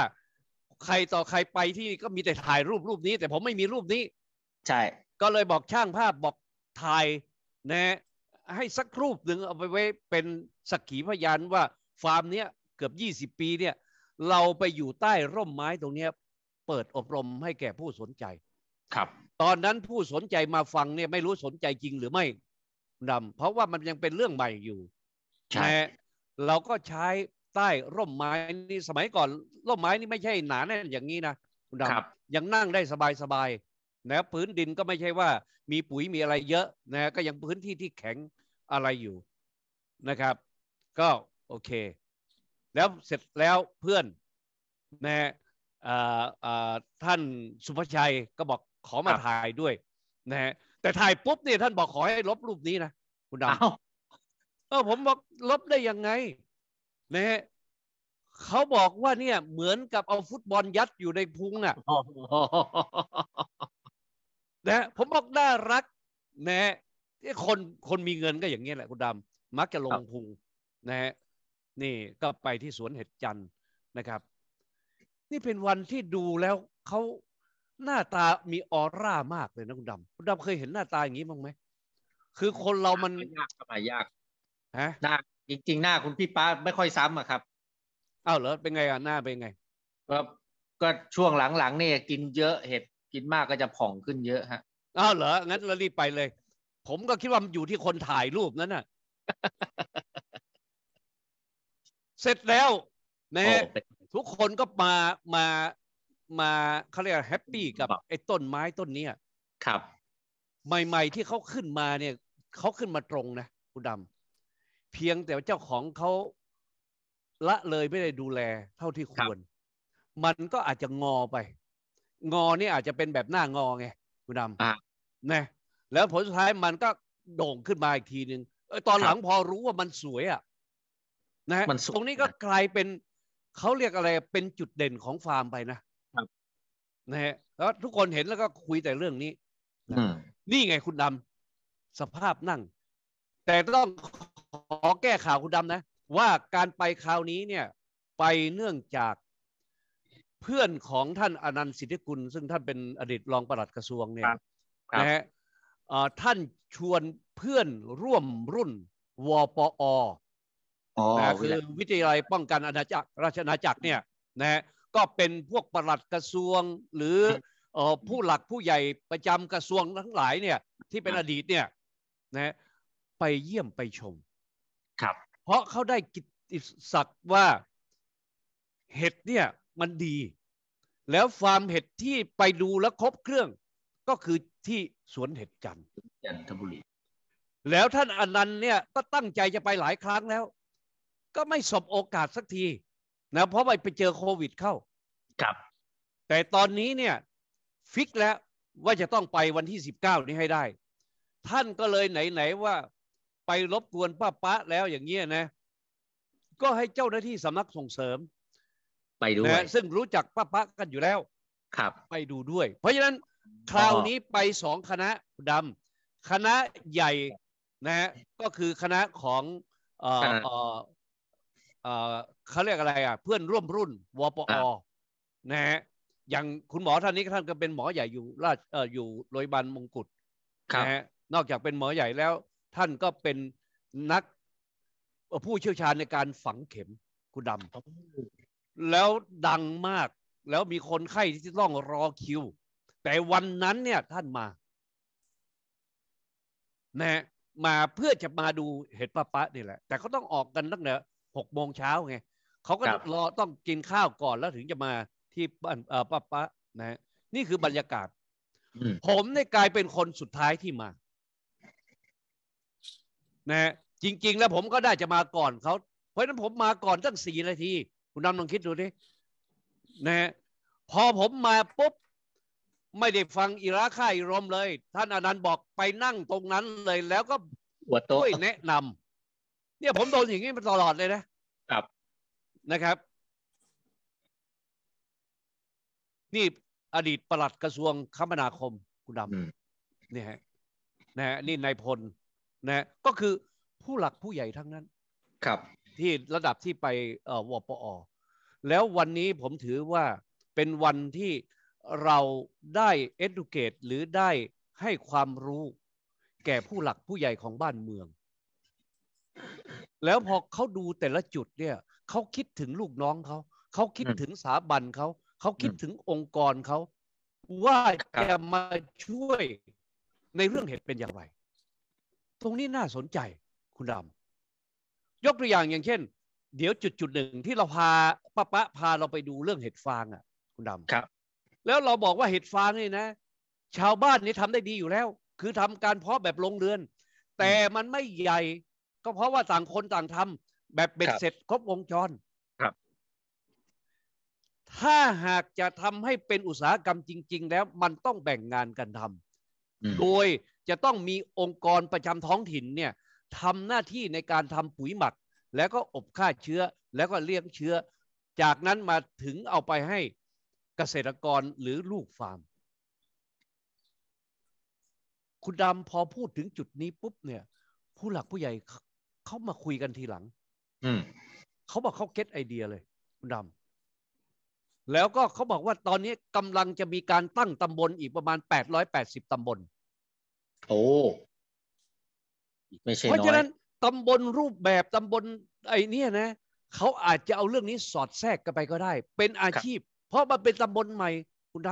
ใครต่อใครไปที่ก็มีแต่ถ่ายรูปรูปนี้ แต่ผมไม่มีรูปนี้ ใช่ ก็เลยบอกช่างภาพบอกถ่ายนะให้สักรูปหนึ่งเอาไปไว้ เป็นสักขีพยานว่า ฟาร์มเนี้ยเกือบยี่สิบปีเนี่ยเราไปอยู่ใต้ร่มไม้ตรงเนี้ยเปิดอบรมให้แก่ผู้สนใจครับ ตอนนั้นผู้สนใจมาฟังเนี่ยไม่รู้สนใจจริงหรือไม่ดำเพราะว่ามันยังเป็นเรื่องใหม่อยู่น่เราก็ใช้ใต้ร่มไม้นี่สมัยก่อนร่มไม้นี่ไม่ใช่หนาแน่นอย่างนี้นะคุณดำยังนั่งได้สบายสบายนะพื้นดินก็ไม่ใช่ว่ามีปุ๋ยมีอะไรเยอะนะก็ยังพื้นที่ที่แข็งอะไรอยู่นะครับ ก็โอเค แล้วเสร็จแล้วเพื่อนนะท่านสุภชัยก็บอกขอมาถ่ายด้วยนะฮะแต่ถ่ายปุ๊บเนี่ยท่านบอกขอให้ลบรูปนี้นะ คุณดำอผมบอกลบได้ยังไงนะฮะเขาบอกว่าเนี่ย เหมือนกับเอาฟุตบอลยัดอยู่ในพุงอ่ะ นะ ผมบอกน่ารักนะฮะคนคนมีเงินก็อย่างเงี้ยแหละคุณดำมักจะลงพุงนะฮะนี่ก็ไปที่สวนเห็ดจันนะครับนี่เป็นวันที่ดูแล้วเขาหน้าตามีออร่ามากเลยนะคุณดำคุณดำเคยเห็นหน้าตาอย่างนี้บ้างไหม คือคนเรามันยากสมัยยากฮะหน้าจริงๆหน้าคุณพี่ป้าไม่ค่อยซ้ำอ่ะครับอ้าวเหรอเป็นไงอ่ะหน้าเป็นไงก็ก็ช่วงหลังๆเนี่ยกินเยอะเห็ดกินมากก็จะผ่องขึ้นเยอะฮะอ้าวเหรองั้นเรารีบไปเลย ผมก็คิดว่ามันอยู่ที่คนถ่ายรูปนั้นน่ะเสร็จแล้วนะะทุกคนก็มามามาเขาเรียกแฮปปี้กับไอ้ต้นไม้ต้นเนี้ย ครับใหม่ๆที่เขาขึ้นมาเนี่ยเขาขึ้นมาตรงนะคุณดำเพียงแต่เจ้าของเขาละเลยไม่ได้ดูแลเท่าที่ควร มันก็อาจจะงอไป งอนี่อาจจะเป็นแบบหน้างอไงคุณดำนะ แล้วผลสุดท้ายมันก็ โด่งขึ้นมาอีกทีหนึ่งตอนหลังพอรู้ว่ามันสวยอ่ะนะตรงนี้ก็กลายเป็น เขาเรียกอะไรเป็นจุดเด่นของฟาร์มไปนะนะฮะแล้วทุกคนเห็นแล้วก็คุยแต่เรื่องนี้ นี่ไงคุณดำสภาพนั่ง แต่ต้องขอแก้ข่าวคุณดำนะว่าการไปคราวนี้เนี่ยไปเนื่องจากเพื่อนของท่านอนันต์สิทธิกุลซึ่งท่านเป็นอดีตรองปลัดกระทรวงเนี่ยนะฮะท่านชวนเพื่อนร่วมรุ่น วปอนะคือวิทยาลัยป้องกันอาณาจักรราชอาณาจักรเนี่ยนะฮะก็เป็นพวกปลัดกระทรวง หรือผู้หลักผู้ใหญ่ประจำกระทรวงทั้งหลายเนี่ยที่เป็นอดีตเนี่ยนะ ไปเยี่ยมไปชมครับเพราะเขาได้กิติศักดิ์ว่าเห็ดเนี่ยมันดี แล้วฟาร์มเห็ดที่ไปดูแลครบเครื่อง ก็คือที่สวนเห็ดจันทร์จันทบุรี แล้วท่านอนันต์เนี่ย ก็ตั้งใจจะไปหลายครั้งแล้ว ก็ไม่สบโอกาสสักทีนะเพราะไปไปเจอโควิดเข้าครับ แต่ตอนนี้เนี่ยฟิกแล้วว่าจะต้องไปวันที่สิบเก้านี้ให้ได้ ท่านก็เลยไหนๆว่าไปรบกวนป้าปะแล้วอย่างเงี้ยนะ ก็ให้เจ้าหน้าที่สำนักส่งเสริม ไปด้วยนะซึ่งรู้จักป้าปะกันอยู่แล้ว ครับ ไปดูด้วย เพราะฉะนั้น คราวนี้ไปสองคณะดำคณะใหญ่นะฮะก็คือคณะของเอ่อเออเออเขาเรียกอะไร อ่ะ เพื่อนร่วมรุ่น วปอ นะฮะอย่างคุณหมอท่านนี้ท่านก็เป็นหมอใหญ่อยู่ราชเอออยู่โรงพยาบาลมงกุฎนะฮะนอกจากเป็นหมอใหญ่แล้วท่านก็เป็นนักผู้เชี่ยวชาญในการฝังเข็มคุณดำแล้วดังมาก แล้วมีคนไข้ที่ต้องรอคิว แต่วันนั้นเนี่ยท่านมา นะ มาเพื่อจะมาดูเห็ดปะปะนี่แหละ แต่เขาต้องออกกันตั้งแต่หกโมงเช้าไงเขาก็รอต้องกินข้าวก่อนแล้วถึงจะมาที่บ้านปะปะนะ นี่คือบรรยากาศผมได้กลายเป็นคนสุดท้ายที่มานะฮะจริงๆ แล้วผมก็ได้จะมาก่อนเขาเพราะฉะนั้นผมมาก่อนตั้งสี่นาที คุณนำลองคิดดูดินะฮะพอผมมาปุ๊บ ไม่ได้ฟังอิราค่ายรมเลย ท่านอนันต์บอกไปนั่งตรงนั้นเลยแล้วก็หัวโต้วยแนะนำเนี่ยผมโดนอย่างนี้มาตลอดเลยนะ ครับนะครับนี่อดีตประหลัดกระทรวงคมนาคม คุณดำเนี่ยฮะนะฮะนี่นายพลนะก็คือผู้หลักผู้ใหญ่ทั้งนั้น ครับที่ระดับที่ไปวปอแล้ววันนี้ผมถือว่าเป็นวันที่เราได้ educate หรือได้ให้ความรู้ แก่ผู้หลักผู้ใหญ่ของบ้านเมือง แล้วพอเขาดูแต่ละจุดเนี่ยเขาคิดถึงลูกน้องเขา เขาคิดถึงสาบันเขา เขาคิดถึงองค์กรเขา ว่าจะมาช่วยในเรื่องเหตุเป็นอย่างไรตรงนี้น่าสนใจคุณดำยกตัวอย่างอย่างเช่นเดี๋ยวจุดจุดหนึ่งที่เราพาปะปะ พาเราไปดูเรื่องเห็ดฟางอ่ะ คุณดำครับ แล้วเราบอกว่าเห็ดฟางนี่นะ ชาวบ้านนี่ทำได้ดีอยู่แล้วคือทำการเพาะแบบลงเรือน แต่มันไม่ใหญ่ ก็เพราะว่าต่างคนต่างทำ แบบเบ็ดเสร็จครบวงจรครับ ถ้าหากจะทำให้เป็นอุตสาหกรรมจริงๆแล้วมันต้องแบ่งงานกันทำ โดยจะต้องมีองค์กรประจำท้องถิ่นเนี่ยทำหน้าที่ในการทำปุ๋ยหมัก แล้วก็อบฆ่าเชื้อแล้วก็เลี้ยงเชื้อ จากนั้นมาถึงเอาไปให้เกษตรกรหรือลูกฟาร์ม คุณดำพอพูดถึงจุดนี้ปุ๊บเนี่ย ผู้หลักผู้ใหญ่เขามาคุยกันทีหลังเขาบอกเขาเก็ตไอเดียเลยคุณดำแล้วก็เขาบอกว่าตอนนี้กำลังจะมีการตั้งตำบลอีกประมาณ880ตำบลโอ้ไม่ใช่เพราะฉะนั้นตำบลรูปแบบ ตำบลไอ้นี่นะเขาอาจจะเอาเรื่องนี้สอดแทรกกันไปก็ได้เป็นอาชีพ เพราะมันเป็นตำบลใหม่ คุณด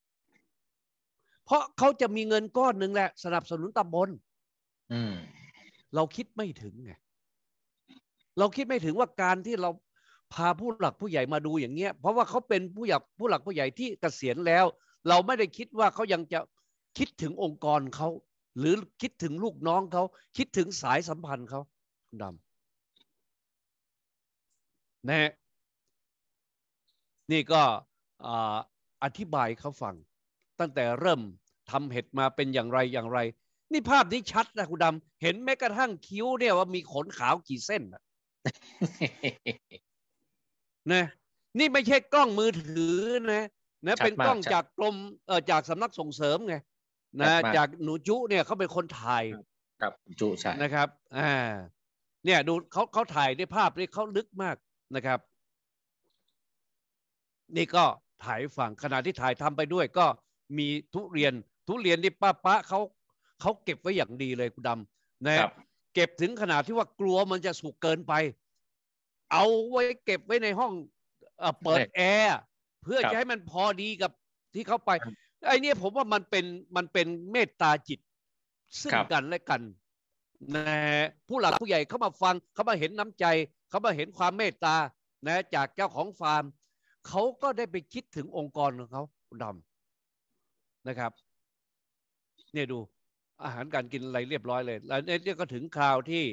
ำเพราะเขาจะมีเงินก้อนหนึ่งแหละ สนับสนุนตำบล อืม เราคิดไม่ถึงไงเราคิดไม่ถึงว่าการที่เราพาผู้หลักผู้ใหญ่มาดูอย่างเงี้ยเพราะว่าเขาเป็นผู้หลักผู้หลักผู้ใหญ่ที่เกษียณแล้ว เราไม่ได้คิดว่าเขายังจะคิดถึงองค์กรเขา หรือคิดถึงลูกน้องเขาคิดถึงสายสัมพันธ์เขาคุณดำนะ นี่ก็อธิบายเขาฟังตั้งแต่เริ่มทำเห็ดมาเป็นอย่างไรอย่างไร นี่ภาพนี้ชัดนะคุณดำเห็นแม้กระทั่งคิ้วเนี่ยว่ามีขนขาวกี่เส้นนะ นี่ไม่ใช่กล้องมือถือนะนะเป็นกล้องจากกรมเออจากสำนักส่งเสริมไงนะจากหนูจุเนี่ยเขาเป็นคนถ่ายครับจุใช่นะครับอ่าเนี่ยดูเขาเขาถ่ายได้ภาพนี่เขาลึกมากนะครับ นี่ก็ถ่ายฝั่งขณะที่ถ่ายทำไปด้วย ก็มีทุเรียนทุเรียนนี่ป้าป้าเขาเขาเก็บไว้อย่างดีเลยคุณดำนะเก็บถึงขนาดที่ว่ากลัวมันจะสุกเกินไป เอาไว้เก็บไว้ในห้องเปิดแอร์ เพื่อจะให้มันพอดีกับที่เขาไปไอเนี่ยผมว่ามันเป็นมันเป็นเมตตาจิตซึ่งกันและกันนะผู้หลักผู้ใหญ่เขามาฟัง เขามาเห็นน้ำใจ เขามาเห็นความเมตตา นะจากเจ้าของฟาร์มเขาก็ได้ไปคิดถึงองค์กรของเขาดำนะครับ เนี่ยดูอาหารการกินอะไรเรียบร้อยเลยแล้วเนี่ยก็ถึงคราวที่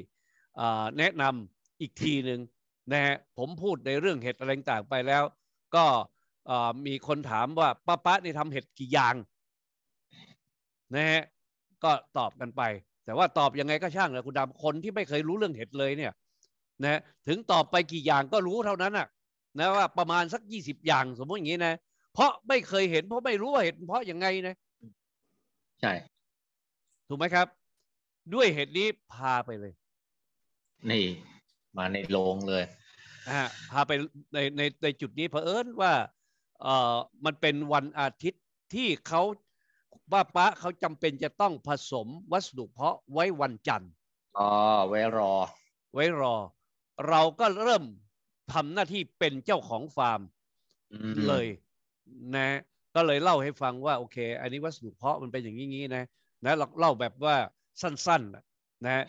แนะนำอีกทีหนึ่งนะฮะผมพูดในเรื่องเหตุอะไรต่างไปแล้ว ก็มีคนถามว่าป้าป้าเนี่ยทำเห็ดกี่อย่างนะฮะ ก็ตอบกันไป แต่ว่าตอบยังไงก็ช่างเลยคุณดำคนที่ไม่เคยรู้เรื่องเห็ดเลยเนี่ยนะ ถึงตอบไปกี่อย่างก็รู้เท่านั้นอ่ะนะว่าประมาณสักยี่สิบอย่าง สมมติอย่างนี้นะ เพราะไม่เคยเห็น เพราะไม่รู้ว่าเห็ดเพราะยังไงนะ ใช่ ถูกไหมครับ ด้วยเหตุนี้พาไปเลย นี่ มาในโรงเลย ฮะ พาไปในในในจุดนี้เผอิญว่าเอ่อมันเป็นวันอาทิตย์ที่เขาป้าป้าเขาจำเป็นจะต้องผสมวัสดุเพาะไว้วันจันทร์อ๋อไว้รอ ไว้รอ เราก็เริ่มทำหน้าที่เป็นเจ้าของฟาร์มเลย นะ ก็เลยเล่าให้ฟังว่าโอเค อันนี้วัสดุเพาะมันเป็นอย่างนี้นะนะเราเล่าแบบว่าสั้นๆนะ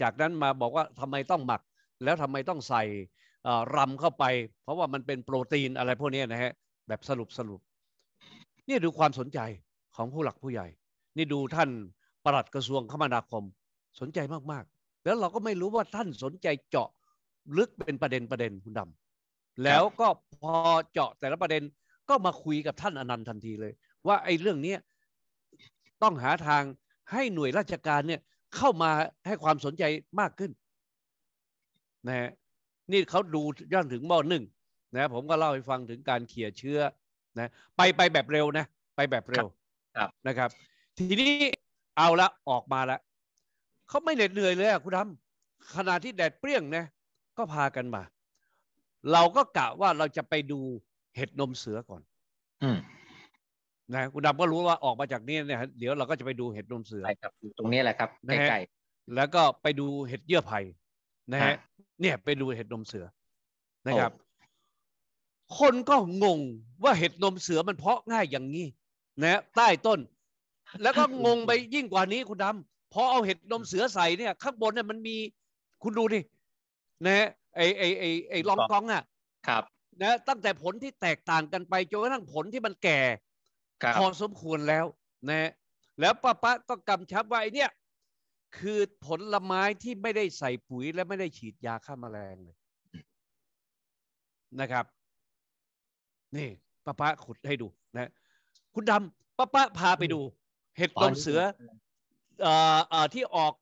จากนั้นมาบอกว่าทำไมต้องหมัก แล้วทำไมต้องใส่รำเข้าไป เพราะว่ามันเป็นโปรตีนอะไรพวกนี้นะฮะแบบสรุปสรุปนี่ดูความสนใจของผู้หลักผู้ใหญ่ นี่ดูท่านปลัดกระทรวงคมนาคมสนใจมากๆ แล้วเราก็ไม่รู้ว่าท่านสนใจเจาะลึกเป็นประเด็นประเด็นคุณดำแล้วก็พอเจาะแต่ละประเด็นก็มาคุยกับท่านอนันต์ทันทีเลย ว่าไอ้เรื่องนี้ต้องหาทางให้หน่วยราชการเนี่ยเข้ามาให้ความสนใจมากขึ้นนะนี่เขาดูย่อนถึงหมอหนึ่งนะผมก็เล่าให้ฟังถึงการเขี่ยเชื้อนะไปไปแบบเร็วนะ ไปแบบเร็วนะครับ ทีนี้เอาละออกมาละเขาไม่เหน็ดเหนื่อยเลยอะคุณดำขณะที่แดดเปรี้ยงนะก็พากันมา เราก็กะว่าเราจะไปดูเห็ดนมเสือก่อนนะคุณดำก็รู้ว่าออกมาจากนี้ เนี่ย เดี๋ยวเราก็จะไปดูเห็ดนมเสือใช่ครับ ตรงนี้แหละครับใกล้ๆแล้วก็ไปดูเห็ดเยื่อไผ่ นะฮะ เนี่ย ไปดูเห็ดนมเสือ นะครับคนก็งงว่าเห็ดนมเสือมันเพาะง่ายอย่างนี้นะใต้ต้น แล้วก็งงไปยิ่งกว่านี้คุณดำพอเอาเห็ดนมเสือใส่เนี่ย ข้างบนเนี่ยมันมี คุณดูดินะไอไอไอไอลองกองอ่ะ ครับนะ ตั้งแต่ผลที่แตกต่างกันไปจนกระทั่งผลที่มันแก่พอสมควรแล้ว นะ แล้วป้าป้าก็กำชับว่าไอเนี่ย คือผลไม้ที่ไม่ได้ใส่ปุ๋ย และไม่ได้ฉีดยาฆ่ามาแมลงเลยนะครับนี่ป้าป้าขุดให้ดูนะคุณดำป้าป้าพาไปดู เห็ด้มเสืออ่อที่ออก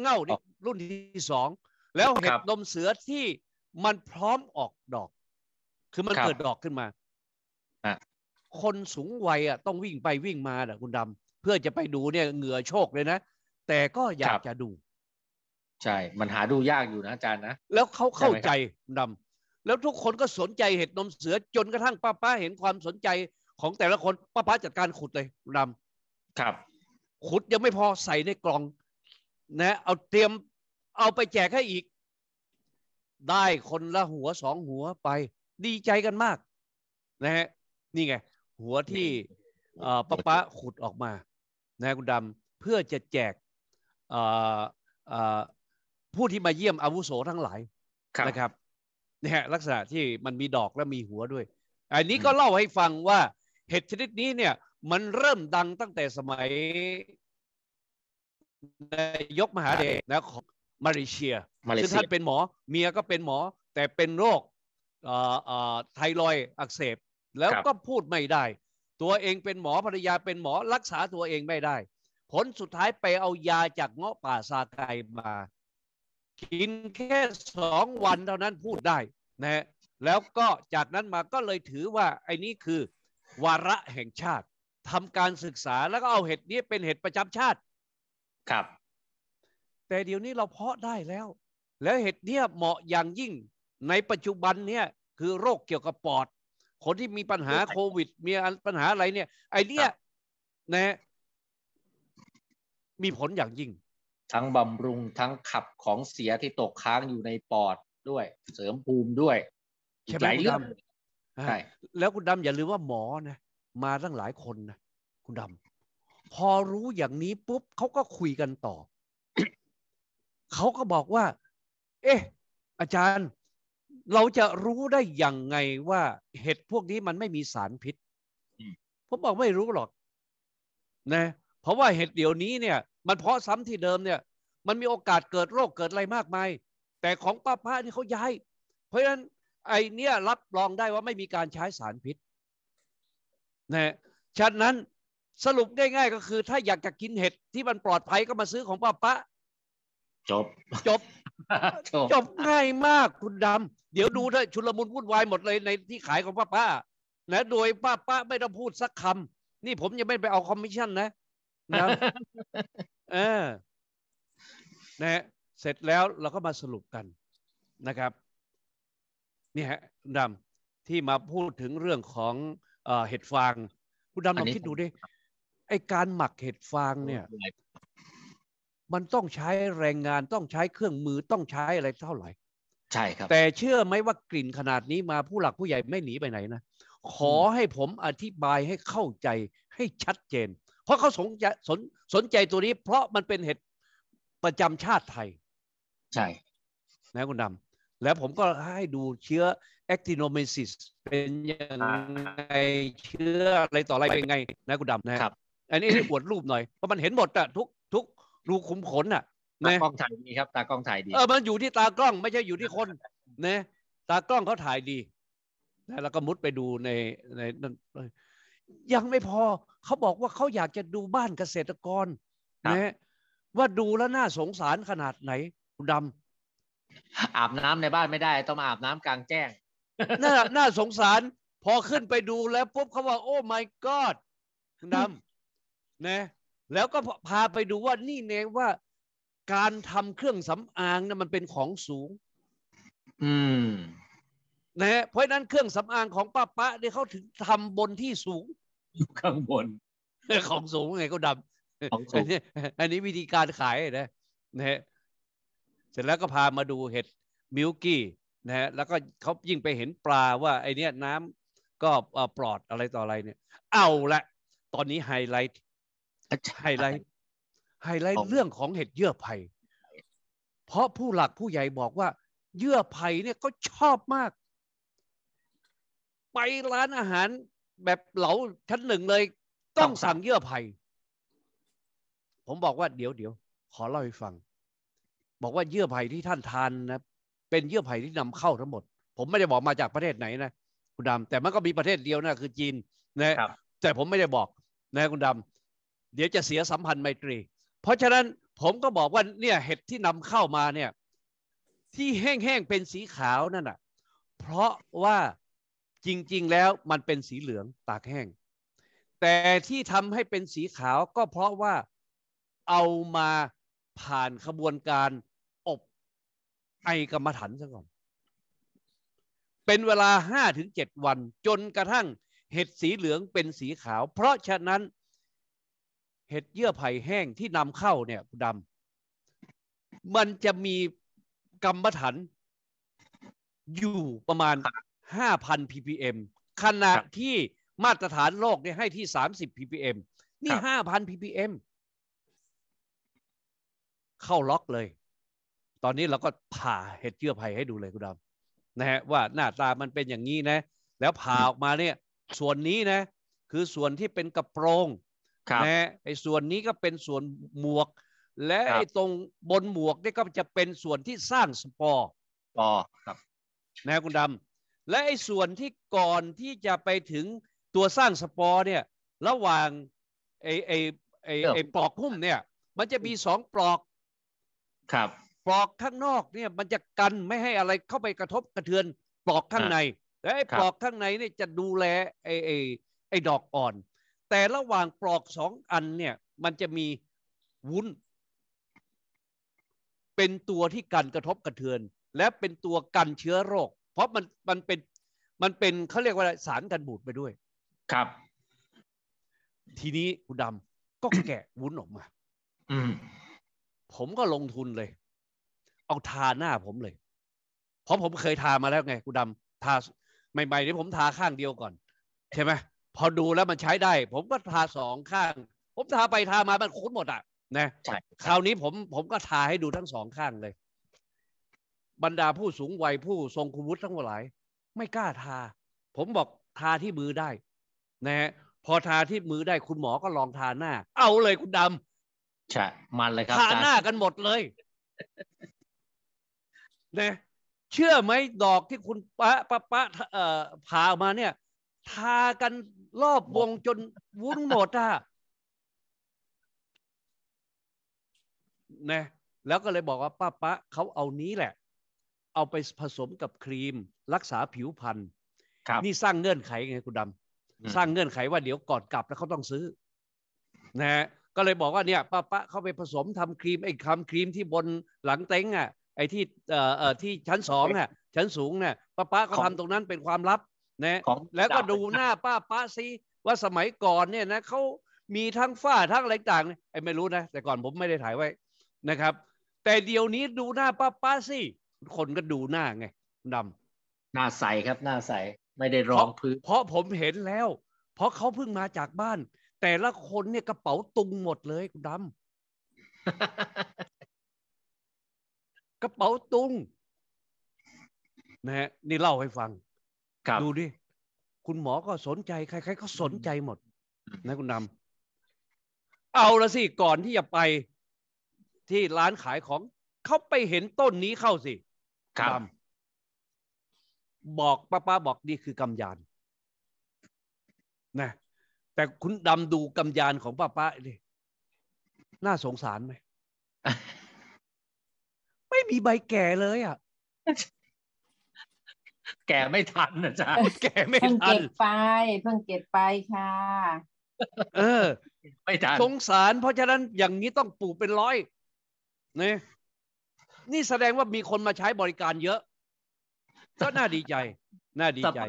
เง่านี่รุ่นที่สองแล้วเห็ดนมเสือที่มันพร้อมออกดอก คือมันเปิดดอกขึ้นมาคนสูงวัยอ่ะต้องวิ่งไปวิ่งมาอ่ะ คุณดำเพื่อจะไปดูเนี่ยเหงื่อโชกเลยนะแต่ก็อยากจะดูใช่มันหาดูยากอยู่นะอาจารย์นะแล้วเขาเข้าใจคุณดำแล้วทุกคนก็สนใจเห็ดนมเสือจนกระทั่งป้าป้าเห็นความสนใจของแต่ละคนป้าป้าจัดการขุดเลยดำครับ ขุดยังไม่พอใส่ในกล่อง นะเอาเตรียมเอาไปแจกให้อีก ได้คนละหัวสองหัวไปดีใจกันมาก นะฮะนี่ไง หัวที่ป้าป้าขุดออกมา นะคุณดำเพื่อจะแจกผู้ที่มาเยี่ยมอาวุโสทั้งหลายนะครับนี่ยลักษณะที่มันมีดอกและมีหัวด้วยอันนี้ก็เล่าให้ฟังว่าเห็ดชนิดนี้เนี่ย มันเริ่มดังตั้งแต่สมัยนายกมหาเดชนะของมาเลเซียซึ่งท่านเป็นหมอ เมียก็เป็นหมอ แต่เป็นโรคไทรอยอักเสบแล้วก็พูดไม่ได้ ตัวเองเป็นหมอภรรยาเป็นหมอ รักษาตัวเองไม่ได้ ผลสุดท้ายไปเอายาจากเงาะป่าซาไกมากินแค่สองวันเท่านั้นพูดได้ นะ แล้วก็จากนั้นมาก็เลยถือว่า ไอ้นี้คือ วาระแห่งชาติทำการศึกษาแล้วก็เอาเห็ดนี้เป็นเห็ดประจำชาติครับ แต่เดี๋ยวนี้เราเพาะได้แล้ว แล้วเห็ดเนี้ยเหมาะอย่างยิ่งในปัจจุบันเนี่ยคือโรคเกี่ยวกับปอด คนที่มีปัญหาโควิด มีปัญหาอะไรเนี่ย ไอเนี้ยนะ มีผลอย่างยิ่งทั้งบำรุงทั้งขับของเสียที่ตกค้างอยู่ในปอดด้วย เสริมภูมิด้วยอหลายเรื่องใช่แล้วคุณดำอย่าลืมว่าหมอนะมาตั้งหลายคนนะคุณดำพอรู้อย่างนี้ปุ๊บเขาก็คุยกันต่อเขาก็บอกว่าเอ๊ะ อาจารย์ เราจะรู้ได้อย่างไงว่าเห็ดพวกนี้มันไม่มีสารพิษผมบอกไม่รู้หรอกนะ เพราะว่าเห็ดเดี๋ยวนี้เนี่ยมันเพาะซ้ำที่เดิมเนี่ยมันมีโอกาสเกิดโรคเกิดอะไรมากมาย แต่ของป้าพระนี่เขาย้าย เพราะฉะนั้น ไอเนี้ยรับรองได้ว่าไม่มีการใช้สารพิษนะฉะนั้นสรุปง่าย ๆ ก็คือ ถ้าอยากจะกินเห็ดที่มันปลอดภัยก็มาซื้อของป้าปะจบจบจบง่ายมากคุณดำเดี๋ยวดูเถอะชุลมุนวุ่นวายหมดเลยในที่ขายของป้าป้านะโดยป้าป้าไม่ต้องพูดสักคำนี่ผมยังไม่ไปเอาคอมมิชชั่นนะ นะเออนะฮะเสร็จแล้วเราก็มาสรุปกันนะครับนี่ฮะดำที่มาพูดถึงเรื่องของเห็ดฟางคุณดำลองคิดดูดิไอการหมักเห็ดฟางเนี่ยมันต้องใช้แรงงานต้องใช้เครื่องมือต้องใช้อะไรเท่าไหร่ใช่ครับ แต่เชื่อไหมว่ากลิ่นขนาดนี้มาผู้หลักผู้ใหญ่ไม่หนีไปไหนนะ ขอให้ผมอธิบายให้เข้าใจให้ชัดเจนเพราะเขาสนใจสนสนใจตัวนี้ เพราะมันเป็นเห็ดประจำชาติไทย ใช่นะคุณดำแล้วผมก็ให้ดูเชื้อ actinomyces เป็นยังไงเชื้ออะไรต่ออะไรเป็นไง นะคุณดำนะครับ อันนี้ปวดรูปหน่อยเพราะมันเห็นหมดอะทุกทุกรูขุมขนอะตากล้องถ่ายดีครับตากล้องถ่ายดีเออ มันอยู่ที่ตากล้องไม่ใช่อยู่ที่คนนะตากล้องเขาถ่ายดีแล้วก็มุดไปดูในในนั่นยังไม่พอเขาบอกว่าเขาอยากจะดูบ้านเกษตรกร นะ ว่าดูแล้วน่าสงสารขนาดไหนดำอาบน้ำในบ้านไม่ได้ต้องอาบน้ำกลางแจ้งน่าน่าสงสารพอขึ้นไปดูแล้วปุ๊บเขาว่า โอ้ my god ดำนะ แล้วก็พาไปดูว่านี่เนว่าการทำเครื่องสำอางนะมันเป็นของสูง อืม นะเพราะนั้นเครื่องสำอางของป้าปะเนี่ยเขาถึงทำบนที่สูงอยู่ข้างบนของสูงไงก็ดำอันนี้อันนี้วิธีการขายนะนะฮะเสร็จแล้วก็พามาดูเห็ดมิลกี้นะฮะแล้วก็เขายิ่งไปเห็นปลาว่าไอเนี้ยน้ำก็ปลอดอะไรต่ออะไรเนี่ย เอาละ ตอนนี้ไฮไลท์ไฮไลท์ไฮไลท์เรื่องของเห็ดเยื่อไผ่เพราะผู้หลักผู้ใหญ่บอกว่าเยื่อไผ่เนี่ยก็ชอบมาก ไปร้านอาหารแบบเหลาชั้นหนึ่งเลย ต้องสั่งเยื่อไผ่ผมบอกว่าเดี๋ยวเดี๋ยวขอเล่าให้ฟัง บอกว่าเยื่อไผ่ที่ท่านทานนะเป็นเยื่อไผ่ที่นำเข้าทั้งหมด ผมไม่ได้บอกมาจากประเทศไหนนะคุณดำ แต่มันก็มีประเทศเดียวนะคือจีนนะแต่ผมไม่ได้บอกนะคุณดำ เดี๋ยวจะเสียสัมพันธ์ไมตรี เพราะฉะนั้นผมก็บอกว่าเนี่ยเห็ดที่นำเข้ามาเนี่ย ที่แห้งๆเป็นสีขาวนั่นอ่ะ เพราะว่าจริงๆ แล้วมันเป็นสีเหลือง ตากแห้ง แต่ที่ทำให้เป็นสีขาวก็เพราะว่าเอามาผ่านขบวนการอบไอกรรมฐานซะก่อนเป็นเวลาห้าถึงเจ็ดวันจนกระทั่งเห็ดสีเหลืองเป็นสีขาว เพราะฉะนั้นเห็ดเยื่อไผ่แห้งที่นำเข้าเนี่ยดำมันจะมีกรรมฐานอยู่ประมาณ5,000 ppm ขณะที่มาตรฐานโลกเนี่ยให้ที่ 30 ppm นี่ 5,000 ppm เข้าล็อกเลย ตอนนี้เราก็ผ่าเห็ดเชื้อไผ่ให้ดูเลยคุณดำนะฮะ ว่าหน้าตามันเป็นอย่างนี้นะ แล้วผ่าออกมาเนี่ย ส่วนนี้นะ คือส่วนที่เป็นกระโปรง นะฮะไอ้ส่วนนี้ก็เป็นส่วนหมวก และไอ้ตรงบนหมวกนี่ก็จะเป็นส่วนที่สร้างสปอร์ปอครับ นะคุณดำและไอ้ส่วนที่ก่อนที่จะไปถึงตัวสร้างสปอร์เนี่ยระหว่างไอ้ไอ้ไอ้ไอ้ปลอกหุ้มเนี่ย มันจะมีสองปลอก ครับ ปลอกข้างนอกเนี่ย มันจะกันไม่ให้อะไรเข้าไปกระทบกระเทือนปลอกข้างในและไอ้ปลอกข้างในเนี่ยจะดูแลไอ้ไอ้ไอ้ดอกอ่อน แต่ระหว่างปลอกสองอันเนี่ย มันจะมี วุ้น เป็นตัวที่กันกระทบกระเทือน และเป็นตัวกันเชื้อโรคเพราะมันมันเป็น มันเป็นเขาเรียกว่าสารกันบูดไปด้วย ครับ ทีนี้คุณดำก็แกะวุ้นออกมา อืม ผมก็ลงทุนเลย เอาทาหน้าผมเลย เพราะผมเคยทามาแล้วไงคุณดำทาใหม่ๆนี่ผมทาข้างเดียวก่อนใช่ไหมพอดูแล้วมันใช้ได้ ผมก็ทาสองข้าง ผมทาไปทามามันคุ้นหมดอ่ะนะคราวนี้ผมผมก็ทาให้ดูทั้งสองข้างเลยบรรดาผู้สูงวัยผู้ทรงคุณวุฒิทั้งหลาย ไม่กล้าทา ผมบอกทาที่มือได้นะฮะพอทาที่มือได้คุณหมอก็ลองทาหน้า เอาเลยคุณดำใช่มันเลยครับทาหน้ากันหมดเลย นะเชื่อไหมดอกที่คุณปะปะปะเอ่อผ่ามาเนี่ย ทากันรอบวงจนวุ้นหมดอ่ะนะแล้วก็เลยบอกว่าป้าปะเขาเอานี้แหละเอาไปผสมกับครีมรักษาผิวพรรณนี่สร้างเงื่อนไขไงคุณดำสร้างเงื่อนไขว่าเดี๋ยวก่อนกลับแล้วเขาต้องซื้อนะก็เลยบอกว่าเนี่ยป้าปะเข้าไปผสมทำครีมไอ้คำครีมที่บนหลังเต็งอ่ะ ไอ้ที่เอ่อที่ชั้นสองอ่ะชั้นสูงเนี่ยป้าปะเขาทำตรงนั้นเป็นความลับนะแล้วก็ดูหน้าป้าปะซิว่าสมัยก่อนเนี่ยนะเขามีทั้งฝ้าทั้งอะไรต่างไอ้ไม่รู้นะแต่ก่อนผมไม่ได้ถ่ายไว้นะครับ แต่เดี๋ยวนี้ดูหน้าป้าป้าสิคนก็ดูหน้าไงดำหน้าใสครับหน้าใสไม่ได้รองพื้นเพราะผมเห็นแล้ว เพราะเขาเพิ่งมาจากบ้าน แต่ละคนเนี่ยกระเป๋าตุงหมดเลยคุณดำกระเป๋าตุงนะฮะนี่เล่าให้ฟังดูดิคุณหมอก็สนใจใครๆก็สนใจหมด นะคุณดำเอาละสิก่อนที่จะไป ที่ร้านขายของเขาไปเห็นต้นนี้เข้าสิครับบอกป้าป้าบอกนี่คือกำยานนะแต่คุณดำดูกำยานของป้าป้าดิน่าสงสารไหมไม่มีใบแก่เลยอ่ะ แก่ไม่ทันนะจ๊ะแก่ไม่ทันเพิ่งเก็บไปเพิ่งเก็บไปค่ะเออไม่ทันสงสารเพราะฉะนั้นอย่างนี้ต้องปลูกเป็นร้อยนี่นี่แสดงว่ามีคนมาใช้บริการเยอะก็น่าดีใจ น่าดีใจ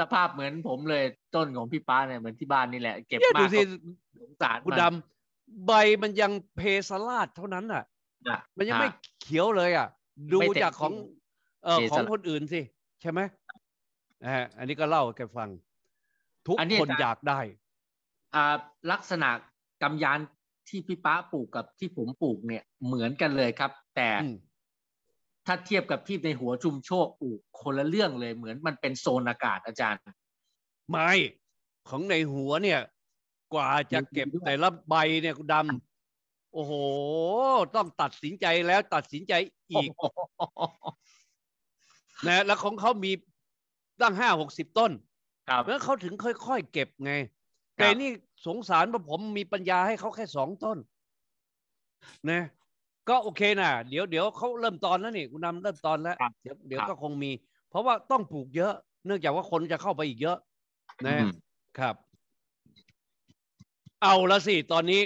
สภาพเหมือนผมเลย ต้นของพี่ป้าเนี่ยเหมือนที่บ้านนี่แหละเก็บมากสงสารคุณดำใบมันยังเพสลาดเท่านั้นอ่ะมันยังไม่เขียวเลย อ่ะ ดูจากของ เออของคนอื่นสิใช่ไหมอ่าอันนี้ก็เล่าแกฟังทุกคนอยากได้อ่าลักษณะกายานที่พี่ป้าปลูกกับที่ผมปลูกเนี่ย เหมือนกันเลยครับแต่ถ้าเทียบกับที่ในหัวจุมโชคอูคนละเรื่องเลยเหมือนมันเป็นโซนอากาศอาจารย์ ไม่ ของในหัวเนี่ย กว่าจะเก็บแต่ละใบเนี่ยดำโอ้โห ต้องตัดสินใจแล้วตัดสินใจอีกนะแล้วของเขามีตั้งห้าหกสิบต้นแล้วเขาถึงค่อยๆเก็บไง แต่นี่สงสารพระผมมีปัญญาให้เขาแค่สองต้นนะก็โอเคนะเดี๋ยวเดี๋ยวเขาเริ่มตอนแล้วนี่คุณนำเริ่มตอนแล้วเดี๋ยวเดี๋ยวก็คงมี เพราะว่าต้องปลูกเยอะ เนื่องจากว่าคนจะเข้าไปอีกเยอะนะครับ เอาละสิตอนนี้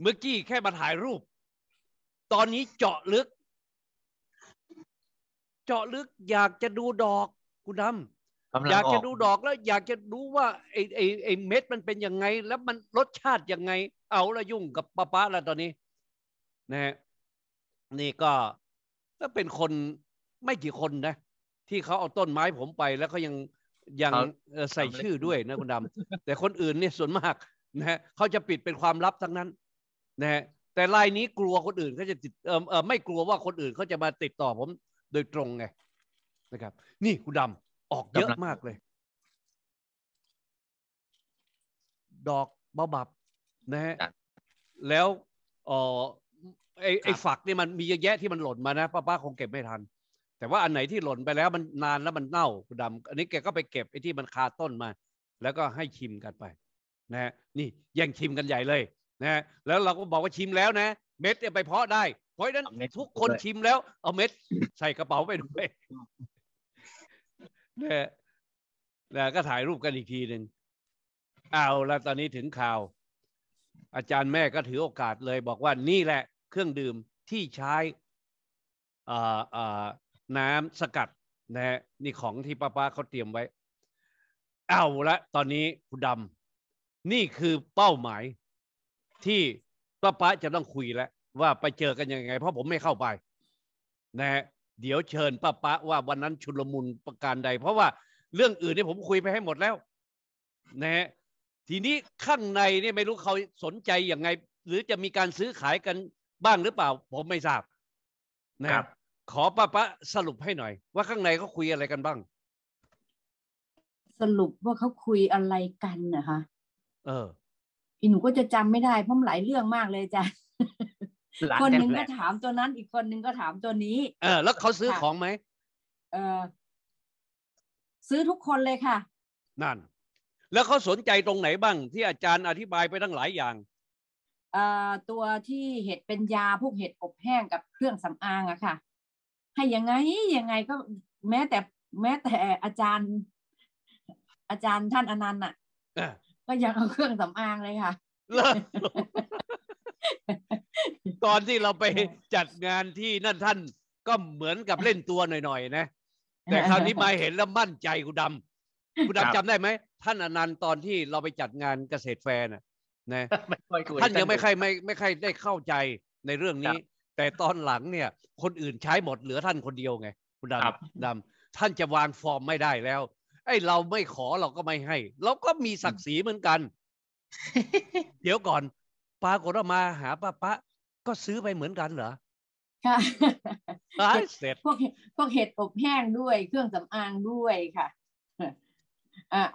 เมื่อกี้แค่มาถ่ายรูป ตอนนี้เจาะลึก เจาะลึกอยากจะดูดอกคุณนำอยากจะดูดอกแล้ว อยากจะรู้ว่าไอไอไอเม็ดมันเป็นยังไง แล้วมันรสชาติยังไง เอาละยุ่งกับป้าป้าละตอนนี้ นะฮะนี่ก็ก็เป็นคนไม่กี่คนนะ ที่เขาเอาต้นไม้ผมไป แล้วก็ยังยังใส่ชื่อด้วยนะ คุณดำแต่คนอื่นเนี่ยส่วนมากนะฮะเขาจะปิดเป็นความลับทั้งนั้นนะฮะแต่รายนี้กลัวคนอื่นเขาจะติดเออเออไม่กลัวว่าคนอื่นเขาจะมาติดต่อผม โดยตรงไงนะครับ นี่คุณดำออกเยอะมากเลย ดอกเบาบับ นะฮะแล้วเออไอ้ไอ้ฝักนี่มันมีเยอะแยะที่มันหล่นมานะป้าป้าคงเก็บไม่ทัน แต่ว่าอันไหนที่หล่นไปแล้วมันนานแล้วมันเน่าดำดำอันนี้แกก็ไปเก็บไอ้ที่มันคาต้นมา แล้วก็ให้ชิมกันไป นะฮะนี่แย่งชิมกันใหญ่เลยนะฮะแล้วเราก็บอกว่าชิมแล้วนะ เม็ดเนี่ยไปเพาะได้เพราะฉะนั้นทุกคนชิมแล้ว เอาเม็ดใส่กระเป๋าไปด้วยนะฮะก็ถ่ายรูปกันอีกทีหนึ่งเอาแล้วตอนนี้ถึงข่าว อาจารย์แม่ก็ถือโอกาสเลยบอกว่านี่แหละเครื่องดื่มที่ใช้น้ำสกัด นะนี่ของที่ป้าป้าเขาเตรียมไว้ เอาละ ตอนนี้คุณดำนี่คือเป้าหมายที่ป้าป้าจะต้องคุยแล้วว่าไปเจอกันยังไง เพราะผมไม่เข้าไป นะฮะเดี๋ยวเชิญป้าป้าว่าวันนั้นชุลมุนประการใด เพราะว่าเรื่องอื่นนี่ผมคุยไปให้หมดแล้วนะฮะทีนี้ข้างในเนี่ยไม่รู้เขาสนใจอย่างไง หรือจะมีการซื้อขายกันบ้างหรือเปล่าผมไม่ทราบนะครับขอป้าปะสรุปให้หน่อย ว่าข้างในเขาคุยอะไรกันบ้าง สรุปว่าเขาคุยอะไรกันนะคะ เออ อีหนูก็จะจำไม่ได้เพราะหลายเรื่องมากเลยจ้ะคนหนึ่งก็ถามตัวนั้น อีกคนหนึ่งก็ถามตัวนี้ เออ แล้วเขาซื้อของไหมเออซื้อทุกคนเลยค่ะ นั่น แล้วเขาสนใจตรงไหนบ้างที่อาจารย์อธิบายไปทั้งหลายอย่างตัวที่เห็ดเป็นยาพวกเห็ดอบแห้งกับเครื่องสำอางอะค่ะ ให้ยังไงยังไงก็แม้แต่แม้แต่อาจารย์ อาจารย์ท่านอนันต์อะก็ยังเอาเครื่องสำอางเลยค่ะตอนที่เราไปจัดงานที่นั่นท่านก็เหมือนกับเล่นตัวหน่อยๆนะแต่คราวนี้มาเห็นแล้วมั่นใจคุณดำคุณดำจำได้ไหมท่านอนันต์ตอนที่เราไปจัดงานเกษตรแฟร์น่ะนะท่านยังไม่ใครไม่ไม่ใครได้เข้าใจในเรื่องนี้ แต่ตอนหลังเนี่ย คนอื่นใช้หมดเหลือท่านคนเดียวไงคุณดำดำท่านจะวางฟอร์มไม่ได้แล้ว ไอ้เราไม่ขอเราก็ไม่ให้เราก็มีศักดิ์ศรีเหมือนกัน เดี๋ยวก่อนปากรมาหาป้าปะก็ซื้อไปเหมือนกันเหรอค่ะเสร็จพวกพวกเห็ดอบแห้งด้วยเครื่องสำอางด้วยค่ะ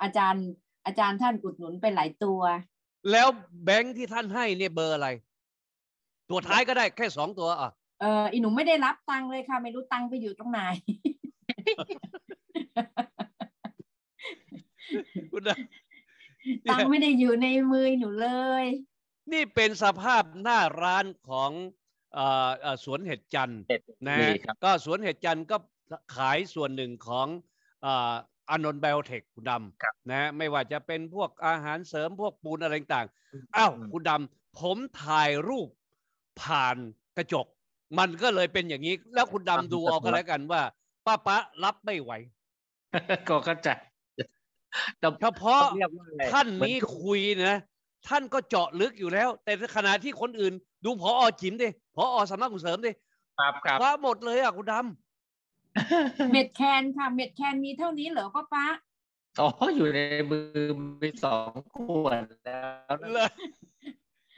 อาจารย์อาจารย์ท่านอุดหนุนไปหลายตัวแล้วแบงค์ที่ท่านให้เนี่ยเบอร์อะไร ตัวท้ายก็ได้แค่สองตัวอ่ะเอออีหนูไม่ได้รับตังค์เลยค่ะ ไม่รู้ตังค์ไปอยู่ตรงไหนคุณตังค์ไม่ได้อยู่ในมือหนูเลย นี่เป็นสภาพหน้าร้านของ เออสวนเห็ดจันทร์นะก็สวนเห็ดจันทร์ก็ขายส่วนหนึ่งของ เอออานนท์ไบโอเทค คุณดำนะ ไม่ว่าจะเป็นพวกอาหารเสริมพวกปูนอะไรต่างอ้าวคุณดำผมถ่ายรูปผ่านกระจก มันก็เลยเป็นอย่างนี้ แล้วคุณดำดูเอาก็แล้วกันว่า ป้าปะรับไม่ไหว ก็เข้าใจเฉพาะท่านนี้คุยนะ ท่านก็เจาะลึกอยู่แล้ว แต่ขณะที่คนอื่น ดูพออจิมดิพออสำนักเสริมดิคว่าหมดเลยอ่ะคุณดำเม็ดแคนค่ะเม็ดแคนมีเท่านี้เหรอป้าป้าอ๋ออยู่ในมือมีสองขวดแล้ว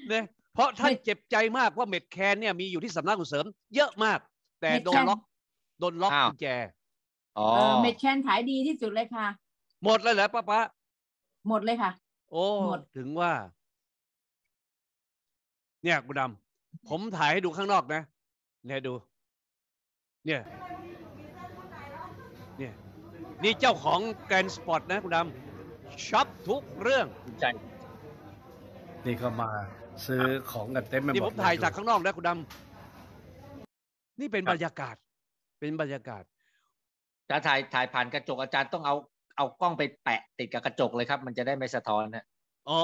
เนี่ยเพราะท่านเจ็บใจมากว่าเม็ดแคนเนี่ยมีอยู่ที่สำนักสุงเสริมเยอะมาก แต่โดนล็อกโดนล็อกกุญแจอ๋อเม็ดแคนขายดีที่สุดเลยค่ะ หมดเลยเหรอป้าป้าหมดเลยค่ะ โอ้ถึงว่า เนี่ยกูดำผมถ่ายให้ดูข้างนอกนะเนี่ยดู เนี่ยนี่เจ้าของแกรนสปอร์ตนะคุณดำช็อปทุกเรื่องใจ นี่ก็มา ซื้อของกันเต็มไปหมดนี่ผมถ่ายจากข้างนอกนะคุณดำ นี่เป็นบรรยากาศ เป็นบรรยากาศจะาถ่ายถ่ายผ่านกระจกอาจารย์ต้องเอาเอากล้องไปแปะ ติดกับกระจกเลยครับ มันจะได้ไม่สะท้อนนะ อ๋อ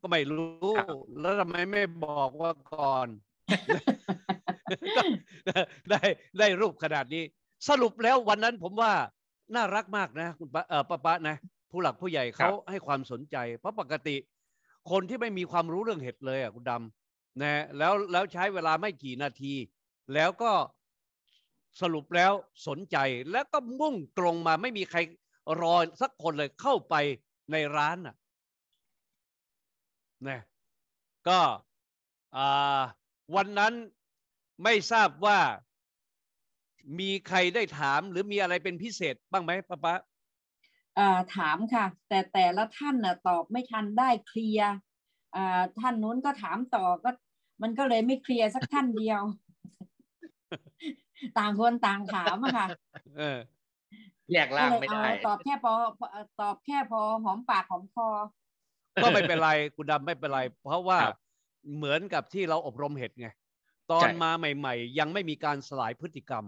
ก็ไม่รู้ แล้วทำไมไม่บอกว่าก่อน ได้ได้รูปขนาดนี้ สรุปแล้ววันนั้น ผมว่าน่ารักมากนะคุณป้าเออป้าป้านะ ผู้หลักผู้ใหญ่เขาให้ความสนใจ เพราะปกติ คนที่ไม่มีความรู้เรื่องเห็ดเลยอ่ะ คุณดำนะแล้วแล้วใช้เวลาไม่กี่นาที แล้วก็สรุปแล้วสนใจ แล้วก็มุ่งตรงมาไม่มีใครรอสักคนเลยเข้าไปในร้านอ่ะนะก็วันนั้นไม่ทราบว่ามีใครได้ถามหรือมีอะไรเป็นพิเศษบ้างไหมป้าป้าถามค่ะ แต่แต่ละท่านนะตอบไม่ทันได้เคลียร์ท่านนู้นก็ถามต่อก็ มันก็เลยไม่เคลียร์สักท่านเดียว ต่างคนต่างถามอะค่ะแยกล่างไม่ได้ตอบแค่พอตอบแค่พอหอมปากหอมคอ ก็ไม่เป็นไรคุณดำไม่เป็นไร เพราะว่าเหมือนกับที่เราอบรมเห็ดไงตอนมาใหม่ๆ ยังไม่มีการสลายพฤติกรรม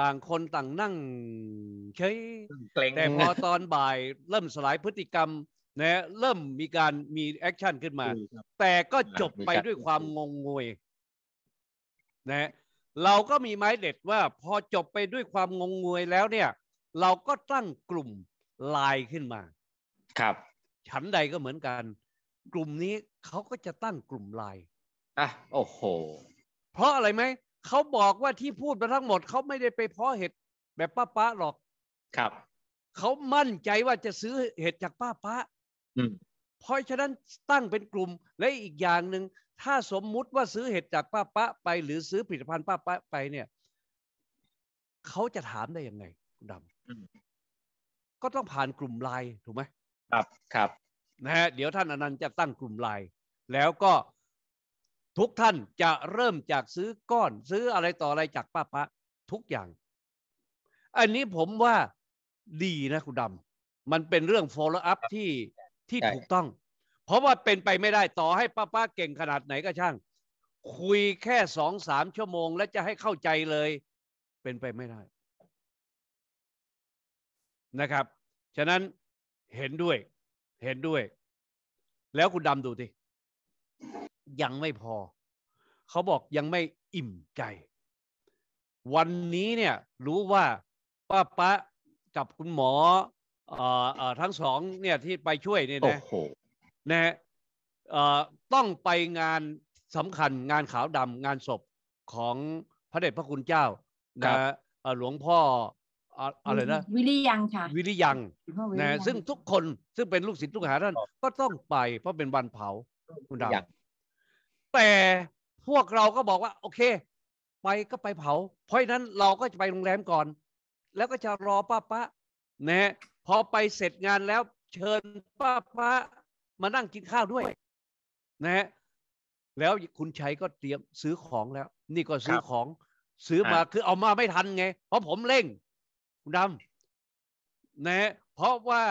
ต่างคนต่างนั่งเฉยแต่พอตอนบ่าย เริ่มสลายพฤติกรรมนะ เริ่มมีการมีแอคชั่นขึ้นมา แต่ก็จบไปด้วยความงงงวย นะ เราก็มีไม้เด็ดว่าพอจบไปด้วยความงงงวยแล้วเนี่ย เราก็ตั้งกลุ่มลายขึ้นมา ครับ ฉันใดก็เหมือนกัน กลุ่มนี้เขาก็จะตั้งกลุ่มลายอ่ะ โอ้โห เพราะอะไรไหมเขาบอกว่าที่พูดมาทั้งหมดเขาไม่ได้ไปเพาะเห็ดแบบป้าป้าหรอกครับ เขามั่นใจว่าจะซื้อเห็ดจากป้าป้าเพราะฉะนั้นตั้งเป็นกลุ่มและอีกอย่างหนึ่งถ้าสมมุติว่าซื้อเห็ดจากป้าป้าไปหรือซื้อผลิตภัณฑ์ป้าป้าไป เนี่ย เขาจะถามได้ยังไงคุณดำก็ต้องผ่านกลุ่มไลน์ถูกไหมครับครับนะฮะเดี๋ยวท่านอนันต์จะตั้งกลุ่มไลน์แล้วก็ทุกท่านจะเริ่มจากซื้อก้อน ซื้ออะไรต่ออะไรจากป้าปะทุกอย่าง อันนี้ผมว่าดีนะคุณดำมันเป็นเรื่อง follow up ที่ที่ถูกต้อง เพราะว่าเป็นไปไม่ได้ ต่อให้ป้าป้าเก่งขนาดไหนก็ช่าง คุยแค่สองสามชั่วโมงแล้วจะให้เข้าใจเลย เป็นไปไม่ได้ นะครับ ฉะนั้นเห็นด้วย เห็นด้วย แล้วคุณดำดูดิยังไม่พอ เขาบอกยังไม่อิ่มใจ วันนี้เนี่ยรู้ว่าป้าปะกับคุณหมอทั้งสองเนี่ยที่ไปช่วยเนี่ยนะนะ่ต้องไปงานสำคัญงานขาวดำงานศพของพระเดชพระคุณเจ้านะหลวงพ่ออะไรนะวิริยังค่ะวิริยังนะซึ่งทุกคนซึ่งเป็นลูกศิษย์ลูกหาท่านก็ต้องไปเพราะเป็นวันเผาคุณดาแต่พวกเราก็บอกว่า โอเค ไปก็ไปเผาเพราะนั้นเราก็จะไปโรงแรมก่อน แล้วก็จะรอป้าป้านะพอไปเสร็จงานแล้วเชิญป้าป้ามานั่งกินข้าวด้วย นะฮะแล้วคุณชัยก็เตรียมซื้อของแล้ว นี่ก็ซื้อของซื้อมาคือเอามาไม่ทันไง เพราะผมเร่ง คุณดำนะ เพราะว่า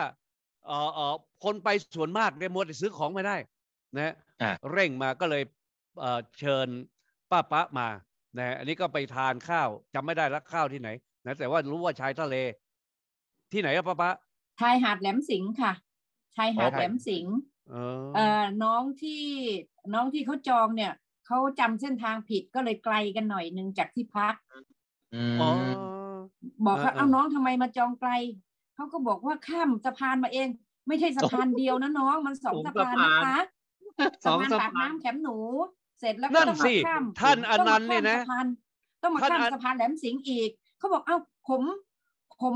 เอ่อคนไปส่วนมากเนี่ยมัวแต่ซื้อของไม่ได้ นะเร่งมาก็เลยเชิญป้าปะมานะ อันนี้ก็ไปทานข้าวจำไม่ได้รักข้าวที่ไหนนะแต่ว่ารู้ว่าชายทะเล ที่ไหนอะป้าปะชายหาดแหลมสิง์ค่ะ ชายหาดแหลมสิงห์เออน้องที่น้องที่เขาจองเนี่ยเขาจำเส้นทางผิดก็เลยไกลกันหน่อยหนึ่งจากที่พักบอกเขาเอาน้องทำไมมาจองไกล เขาก็บอกว่าข้ามสะพานมาเอง ไม่ใช่สะพานเดียวนะน้อง มันสองสะพานนะคะสะพานปากน้ำแขมหนูเสร็จแล้วก็ต้องมาข้ามท่านอนันต์เนี่ยนะ ต้องมาข้ามสะพานแหลมสิงห์อีก เขาบอก เอ้า ผม ผม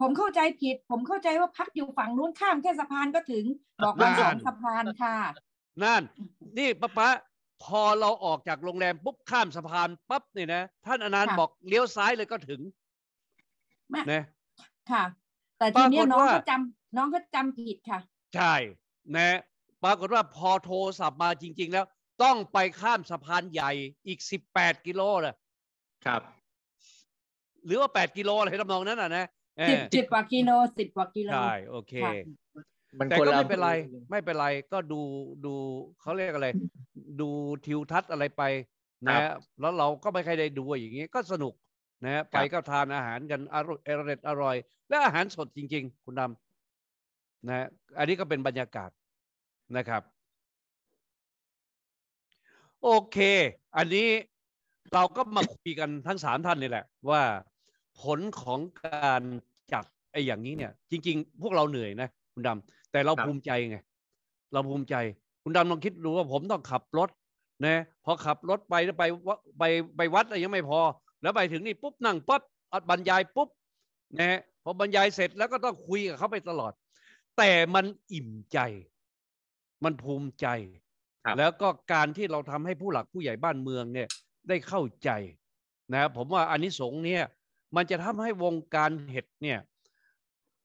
ผมเข้าใจผิด ผมเข้าใจว่าพักอยู่ฝั่งนู้นข้ามแค่สะพานก็ถึง บอกว่าสองสะพานค่ะ นั่น นี่ป้าป้าพอเราออกจากโรงแรมปุ๊บข้ามสะพานปั๊บเนี่ยนะ ท่านอนันต์บอกเลี้ยวซ้ายเลยก็ถึงนะค่ะ แต่ทีนี้น้องก็จำ น้องก็จำผิดค่ะ ใช่นะ ปรากฏว่าพอโทรศัพท์มาจริง ๆแล้วต้องไปข้ามสะพานใหญ่อีกสิบแปดกิโลนะครับ หรือว่าแปดกิโลอะไรทำนองนั้นอ่ะนะสิบสิบกว่ากิโลสิบกว่ากิโล ใช่ โอเคแต่ก็ไม่เป็นไร ไม่เป็นไร ก็ดูดูเขาเรียกอะไร ดูทิวทัศน์อะไรไป นะ แล้วเราก็ไม่ใครได้ดูอย่างนี้ ก็สนุกนะไปก็ทานอาหารกันอร่อยอร่อย และอาหารสดจริงๆ คุณดำนะอันนี้ก็เป็นบรรยากาศนะครับโอเค อันนี้เราก็มาคุยกันทั้งสามท่านนี่แหละว่าผลของการจัดไอ้อย่างนี้เนี่ย จริง ๆ พวกเราเหนื่อยนะ คุณดำแต่เราภูมิใจไงเราภูมิใจ คุณดำลองคิดดูว่า ผมต้องขับรถนะพอขับรถไปแล้วไปไปไปวัดอะไรยังไม่พอ แล้วไปถึงนี่ปุ๊บนั่งปั๊บบรรยายปุ๊บนะพอบรรยายเสร็จแล้วก็ต้องคุยกับเขาไปตลอด แต่มันอิ่มใจ มันภูมิใจแล้วก็การที่เราทำให้ผู้หลักผู้ใหญ่บ้านเมืองเนี่ยได้เข้าใจนะผมว่าอนนิสงส์เนี่ยมันจะทำให้วงการเห็ดเนี่ย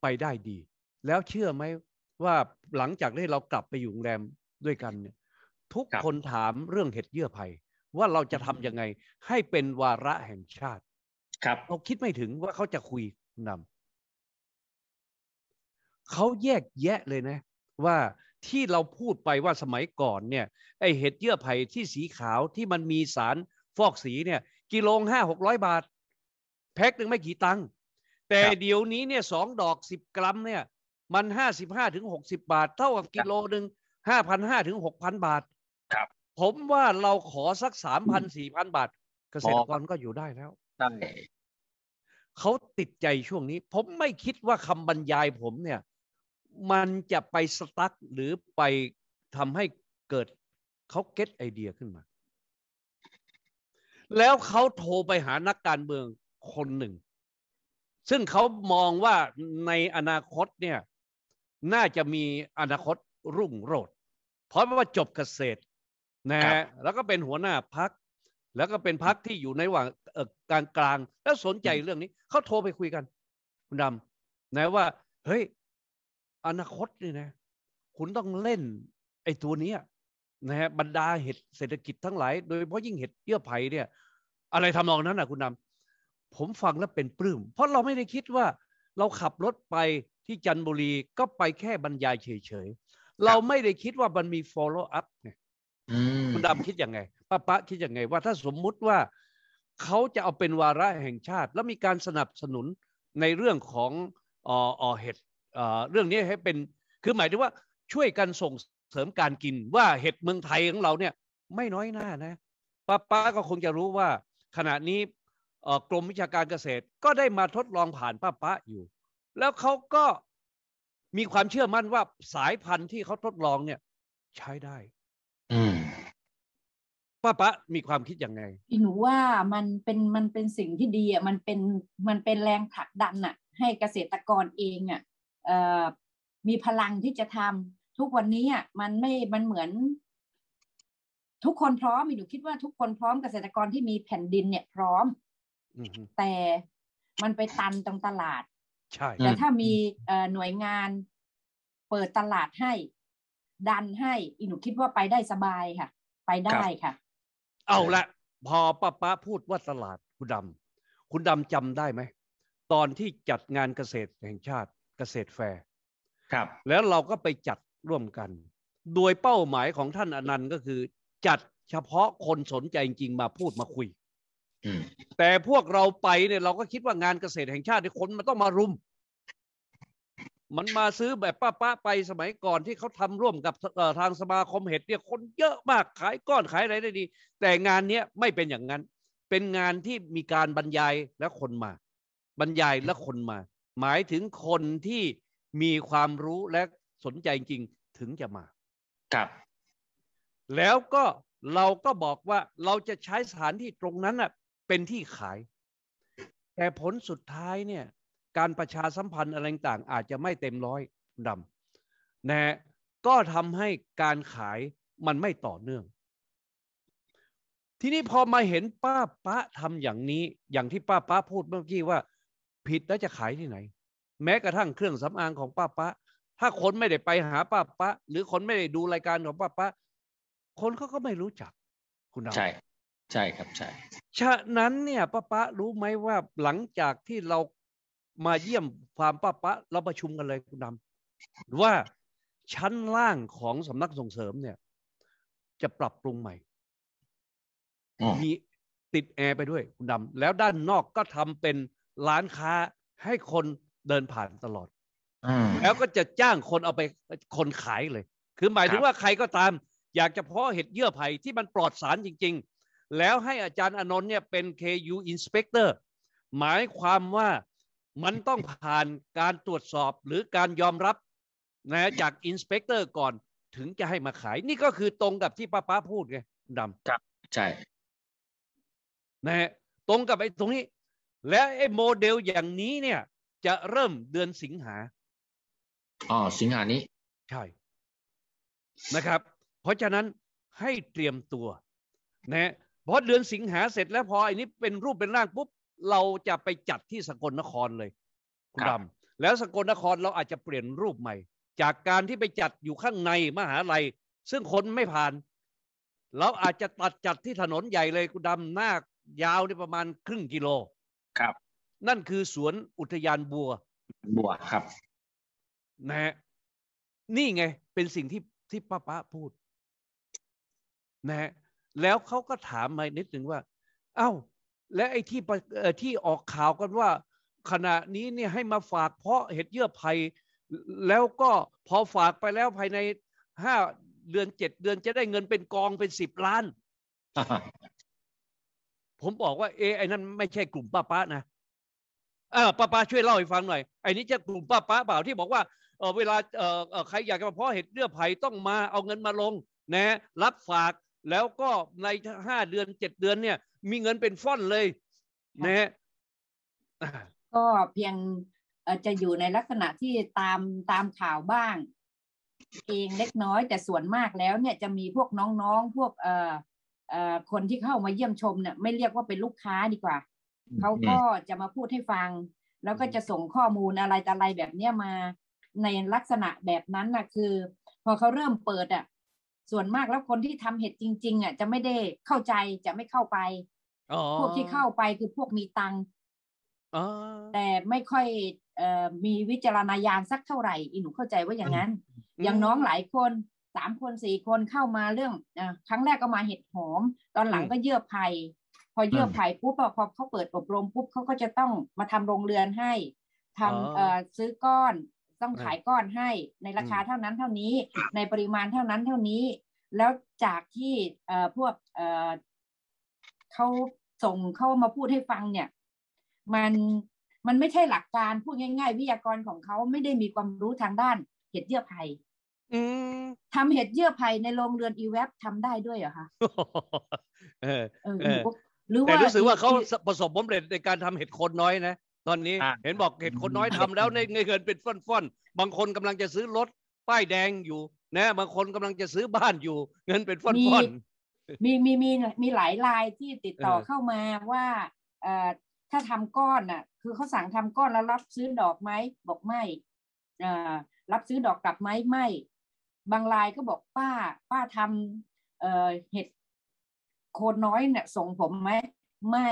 ไปได้ดี แล้วเชื่อไหมว่าหลังจากที่เรากลับไปอยู่โรงแรมด้วยกันเนี่ย ทุกคนถามเรื่องเห็ดเยื่อไผ่ว่าเราจะทํำยังไงให้เป็นวาระแห่งชาติ ครับ เราคิดไม่ถึงว่าเขาจะคุยนำ เขาแยกแยะเลยนะ ว่าที่เราพูดไปว่าสมัยก่อนเนี่ย ไอเห็ดเยื่อไผ่ที่สีขาวที่มันมีสารฟอกสีเนี่ย กิโลห้าหกร้อยบาท แพ็คหนึ่งไม่กี่ตังค์แต่เดี๋ยวนี้เนี่ยสองดอกสิบกรัมเนี่ย มันห้าสิบห้าถึงหกสิบาท เท่ากับกิโลหนึ่งห้าพันห้าถึงหกพันบาท ครับ ผมว่าเราขอสักสามพันสี่พันบาทเกษตรกรก็อยู่ได้แล้วใช่เขาติดใจช่วงนี้ ผมไม่คิดว่าคำบรรยายผมเนี่ยมันจะไปสตั๊กหรือไปทำให้เกิดเขาเก็ตไอเดียขึ้นมา แล้วเขาโทรไปหานักการเมืองคนหนึ่ง ซึ่งเขามองว่าในอนาคตเนี่ย น่าจะมีอนาคตรุ่งโรจน์เพราะว่าจบเกษตรนะฮะแล้วก็เป็นหัวหน้าพัก แล้วก็เป็นพักที่อยู่ในว่างกลางกลางแล้วสนใจเรื่องนี้ เขาโทรไปคุยกัน คุณดำนะว่า เฮ้ยอนาคตนี่นะ คุณต้องเล่น ไอ้ตัวนี้นะฮะบรรดาเห็ดเศรษฐกิจทั้งหลาย โดยเฉพาะยิ่งเห็ดเยื่อไผ่เนี่ย อะไรทำนองนั้นนะคุณนำผมฟังแล้วเป็นปลื้มเพราะเราไม่ได้คิดว่าเราขับรถไปที่จันทบุรีก็ไปแค่บรรยายเฉยๆ เราไม่ได้คิดว่ามันมี follow up เนี่ยคุณดำคิดยังไงป้าปะคิดยังไง ว่าถ้าสมมุติว่าเขาจะเอาเป็นวาระแห่งชาติ แล้วมีการสนับสนุนในเรื่องของอ่อเห็ดเรื่องนี้ให้เป็นคือหมายถึงว่าช่วยกันส่งเสริมการกิน ว่าเห็ดเมืองไทยของเราเนี่ยไม่น้อยหน้านะป้าป้าก็คงจะรู้ว่า ขณะนี้กรมวิชาการเกษตรก็ได้มาทดลองผ่านป้าป้าอยู่ แล้วเขาก็มีความเชื่อมั่นว่าสายพันธุ์ที่เขาทดลองเนี่ย ใช้ได้ป้าปะมีความคิดยังไงหนูว่ามันเป็นมันเป็นสิ่งที่ดีอ่ะมันเป็นมันเป็นแรงผลักดันอ่ะ ให้เกษตรกรเองอ่ะมีพลังที่จะทำทุกวันนี้มันไม่มันเหมือน ทุกคนพร้อมหนูคิดว่าทุกคนพร้อมเกษตรกรที่มีแผ่นดินเนี่ย พร้อมแต่มันไปตันตรงตลาด ใช่แต่ถ้ามีหน่วยงานเปิดตลาดให้ ดันให้อีหนูคิดว่าไปได้สบายค่ะ ไปได้ค่ะเอาละพอป้าป้าพูดว่าตลาดคุณดำคุณดำจำได้ไหม ตอนที่จัดงานเกษตรแห่งชาติเกษตรแฟร์ ครับ แล้วเราก็ไปจัดร่วมกัน โดยเป้าหมายของท่านอนันต์ก็คือจัดเฉพาะคนสนใจจริงมาพูดมาคุย แต่พวกเราไปเนี่ย เราก็คิดว่างานเกษตรแห่งชาติที่คนมันต้องมารุม มันมาซื้อแบบป้าป้าไปสมัยก่อนที่เขาทำร่วมกับทางสมาคมเห็ดเนี่ยคนเยอะมากขายก้อนขายอะไรได้ดี แต่งานเนี้ยไม่เป็นอย่างนั้น เป็นงานที่มีการบรรยายและคนมา บรรยายและคนมาหมายถึงคนที่มีความรู้และสนใจจริงถึงจะมาครับแล้วก็เราก็บอกว่าเราจะใช้สถานที่ตรงนั้นอ่ะเป็นที่ขาย แต่ผลสุดท้ายเนี่ยการประชาสัมพันธ์อะไรต่างอาจจะไม่เต็มร้อยดำนะฮะก็ทำให้การขายมันไม่ต่อเนื่อง ทีนี้พอมาเห็นป้าป้าทำอย่างนี้อย่างที่ป้าป้าพูดเมื่อกี้ว่าผิดแล้วจะขายที่ไหน แม้กระทั่งเครื่องสำอางของป้าปะ ถ้าคนไม่ได้ไปหาป้าปะหรือคนไม่ได้ดูรายการของป้าปะ คนเขาก็ไม่รู้จัก คุณดาวใช่ใช่ครับใช่ ฉะนั้นเนี่ยป้าปะรู้ไหมว่าหลังจากที่เรามาเยี่ยมความป้าปะเราประชุมกันเลยคุณดำว่าชั้นล่างของสำนักส่งเสริมเนี่ย จะปรับปรุงใหม่มีติดแอร์ไปด้วยคุณดำแล้วด้านนอกก็ทำเป็นร้านค้าให้คนเดินผ่านตลอดอแล้วก็จะจ้างคนเอาไปคนขายเลย คือหมายถึงว่าใครก็ตาม อยากจะเพาะเห็ดเยื่อไผ่ที่มันปลอดสารจริงๆ แล้วให้อาจารย์อนนท์เนี่ยเป็น KU Inspector หมายความว่ามันต้องผ่านการตรวจสอบหรือการยอมรับ นะ จากอินสเปกเตอร์ก่อนถึงจะให้มาขาย นี่ก็คือตรงกับที่ป้าป้าพูดไง ดำ ครับ ใช่ นะ ตรงกับไอ้ตรงนี้และไอ้โมเดล อย่างนี้เนี่ย จะเริ่มเดือนสิงหา อ๋อสิงหานี้ ใช่นะครับ เพราะฉะนั้นให้เตรียมตัว นะเพราะเดือนสิงหาเสร็จแล้วพออันนี้เป็นรูปเป็นร่างปุ๊บ เราจะไปจัดที่สกลนครเลยคุณดำแล้วสกลนครเราอาจจะเปลี่ยนรูปใหม่ จากการที่ไปจัดอยู่ข้างในมหาลัย ซึ่งคนไม่ผ่าน เราอาจจะตัดจัดที่ถนนใหญ่เลยคุณดำหน้ายาวนี่ประมาณครึ่งกิโลครับ นั่นคือสวนอุทยานบัว บัว ครับนะฮะนี่ไงเป็นสิ่งที่ที่ป้าป้าพูดนะฮะแล้วเขาก็ถามมานิดหนึ่งว่า เอา้าและไอ้ที่ที่ออกข่าวกันว่า ขณะนี้เนี่ยให้มาฝากเพาะเห็ดเยื่อไผ่แล้วก็พอฝากไปแล้วภายในห้าเดือนเจ็ดเดือนจะได้เงินเป็นกองเป็นสิบล้านผมบอกว่าเอไอ้นั่นไม่ใช่กลุ่มป้าป้านะเออป้าป้าช่วยเล่าให้ฟังหน่อย ไอ้นี่จะกลุ่มป้าป้าเปล่าที่บอกว่า เออเวลา เออใครอยากจะมาเพาะเห็ดเลือไผ่ต้องมาเอาเงินมาลง นะ รับฝาก แล้วก็ในห้าเดือนเจ็ดเดือนเนี่ย มีเงินเป็นฟ่อนเลยนะก็เพียงจะอยู่ในลักษณะที่ตามตามข่าวบ้าง เองเล็กน้อยแต่ส่วนมากแล้ว เนี่ยจะมีพวกน้องๆพวกเอ่อคนที่เข้ามาเยี่ยมชมเนี่ยไม่เรียกว่าเป็นลูกค้าดีกว่า เขาก็จะมาพูดให้ฟัง แล้วก็จะส่งข้อมูลอะไรต่อะไรแบบเนี้ยมาในลักษณะแบบนั้นนะคือ พอเขาเริ่มเปิดอ่ะ ส่วนมากแล้วคนที่ทำเห็ดจริงๆอ่ะจะไม่ได้เข้าใจจะไม่เข้าไปพวกที่เข้าไปคือพวกมีตังค์แต่ไม่ค่อยมีวิจารณญาณสักเท่าไหร่อีหนูเข้าใจว่าอย่างนั้นอย่างน้องหลายคนสามคนสี่คนเข้ามาเรื่องอครั้งแรกก็มาเห็ดหอม ตอนหลังก็เยื่อไผ่พอเยื่อไผ่ปุ๊บพอเขาเปิดอบรมปุ๊บเขาก็จะต้องมาทำโรงเรือนให้ทำซื้อก้อน ต้องขายก้อนให้ ในราคาเท่านั้นเท่านี้ ในปริมาณเท่านั้นเท่านี้ แล้วจากที่พวกเขาส่งเข้ามาพูดให้ฟังเนี่ย มัน มันไม่ใช่หลักการ พูดง่าย ๆ วิทยากรของเขาไม่ได้มีความรู้ทางด้านเห็ดเยื่อไผ่ทำเห็ดเยื่อไผ่ในโรงเรือนอีเวฟทำได้ด้วยเหรอคะหรือว่าแต่รู้สึกว่าเขาประสบความสำเร็จในการทำเห็ดคนน้อย นะ ตอนนี้เห็นบอกเห็ดคนน้อยทำแล้วในเงินเป็นฟ่อนๆบางคนกำลังจะซื้อรถป้ายแดงอยู่นะ บางคนกำลังจะซื้อบ้านอยู่ เงินเป็นฟ่อนๆมีมีมีมีหลายรายที่ติดต่อเข้ามาว่า เอ่อถ้าทำก้อนน่ะ คือเขาสั่งทำก้อนแล้วรับซื้อดอกไหมบอกไม่เอ่อรับซื้อดอกกลับไหมไม่บางรายก็บอกป้า ป้าทำเออ่เห็ดโคนน้อยเนี่ยส่งผมไหมไม่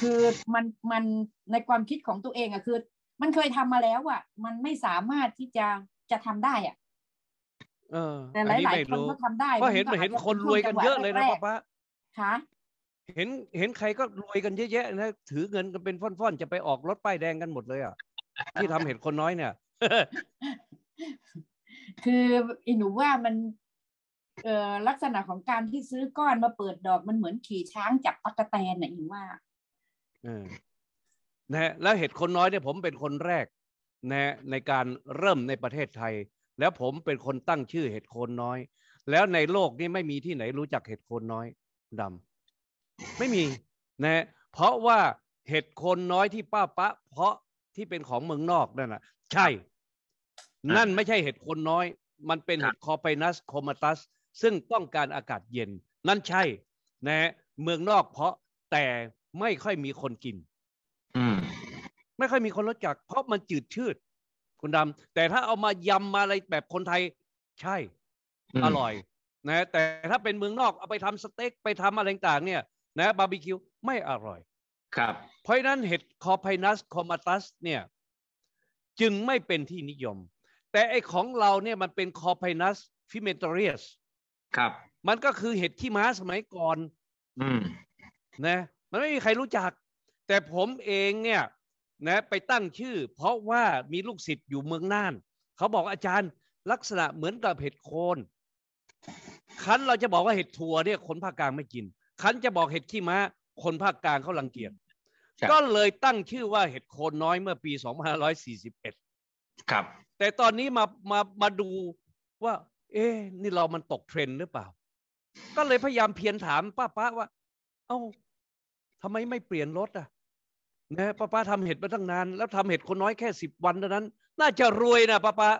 คือมันมันในความคิดของตัวเองอะคือมันเคยทำมาแล้วอะมันไม่สามารถที่จะจะทำได้อะเออ แต่หลายๆคนก็ทำได้ก็เห็นเห็นคนรวยกันเยอะเลยนะป้าค่ะเห็นเห็นใครก็รวยกันเยอะแยะ นะ ถือเงินกันเป็นฟ่อน ๆ จะไปออกรถป้ายแดงกันหมดเลยอ่ะที่ทำเห็นคนน้อยเนี่ยคืออีหนูว่ามันลักษณะของการที่ซื้อก้อนมาเปิดดอกมันเหมือนขี่ช้างจับตะกแตนน่ะอีว่าเนะฮะแล้วเห็ดคนน้อยเนี่ยผมเป็นคนแรกนะ ในการเริ่มในประเทศไทย แล้วผมเป็นคนตั้งชื่อเห็ดโคนน้อย แล้วในโลกนี้ไม่มีที่ไหนรู้จักเห็ดโคนน้อยดำไม่มีนะ เพราะว่าเห็ดโคนน้อยที่ป้าปะเพราะที่เป็นของเมืองนอกนั่นแหะใช่นั่นไม่ใช่เห็ดคนน้อย มันเป็นเห็ดคอไปนัสคอมาตัส ซึ่งต้องการอากาศเย็น นั่นใช่ นะ เมืองนอกเพราะแต่ไม่ค่อยมีคนกิน อืม ไม่ค่อยมีคนรู้จัก เพราะมันจืดชืด คุณดำแต่ถ้าเอามายำมาอะไรแบบคนไทย ใช่ อร่อย นะ แต่ถ้าเป็นเมืองนอกเอาไปทำสเต็กไปทำอะไรต่างเนี่ย นะ บาร์บีคิว ไม่อร่อย ครับ เพราะนั้นเห็ดคอไพนัสคอมาตัส เนี่ย จึงไม่เป็นที่นิยมแต่ไอของเราเนี่ยมันเป็นคอไพนัสฟิเมตเรียสครับ มันก็คือเห็ดที่ม้าสมัยก่อน อืม นะ มันไม่มีใครรู้จัก แต่ผมเองเนี่ย นะ ไปตั้งชื่อเพราะว่ามีลูกศิษย์อยู่เมืองน่าน เขาบอกอาจารย์ลักษณะเหมือนกับเห็ดโคน คันเราจะบอกว่าเห็ดถั่วเนี่ย คนภาคกลางไม่กิน คันจะบอกเห็ดขี้ม้าคนภาคกลางเขาลังเกียจ ก็เลยตั้งชื่อว่าเห็ดโคนน้อยเมื่อปี2541ครับแต่ตอนนี้มา มา มาดูว่า เอ๊นี่เรามันตกเทรนหรือเปล่า ก็เลยพยายามเพียนถาม ป้าป้าว่า เอ้าทำไมไม่เปลี่ยนรถอ่ะนะป้าป้าทำเห็ดมาตั้งนาน แล้วทำเห็ดคนน้อยแค่สิบวันเท่านั้น น่าจะรวยนะป้าป้า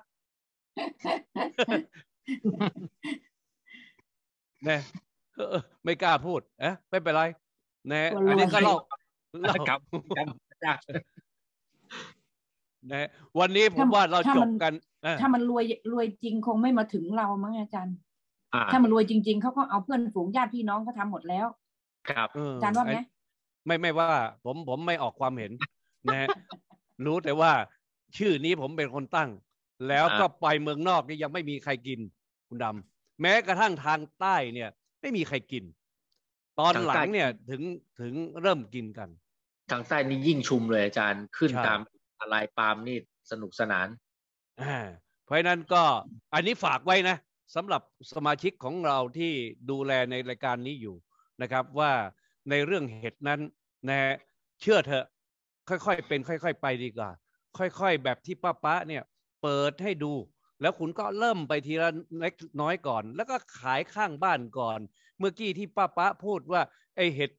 นะไม่กล้าพูด เอ๊ะไม่เป็นไร นะอันนี้ก็เล่าเล่ากับนะ วันนี้ผมว่าเราจบกัน ถ้ามันรวยรวยจริงคงไม่มาถึงเรามั้งอาจารย์ ถ้ามันรวยจริงๆเขาก็เอาเพื่อนฝูงญาติพี่น้องเขาทาหมดแล้ว ครับ อาจารย์ว่าไหมไม่ไม่ว่า ผมผมไม่ออกความเห็น นะ รู้แต่ว่า ชื่อนี้ผมเป็นคนตั้ง แล้วก็ไปเมืองนอกนี่ยังไม่มีใครกินคุณดำ แม้กระทั่งทางใต้เนี่ย ไม่มีใครกิน ตอนหลังเนี่ยถึงถึงเริ่มกินกัน ทางใต้นี่ยิ่งชุมเลยอาจารย์ขึ้นตามอะไรปาล์มนี่สนุกสนานเพราะนั้นก็อันนี้ฝากไว้นะสำหรับสมาชิกของเราที่ดูแลในรายการนี้อยู่นะครับว่า ในเรื่องเห็ดนั้นนะเชื่อเถอะค่อยๆเป็น ค่อยๆไปดีกว่า ค่อยๆแบบที่ป้าป้าเนี่ย เปิดให้ดู แล้วคุณก็เริ่มไปทีละเล็กน้อยก่อนแล้วก็ขายข้างบ้านก่อน เมื่อกี้ที่ป้าป้าพูดว่า ไอเห็ด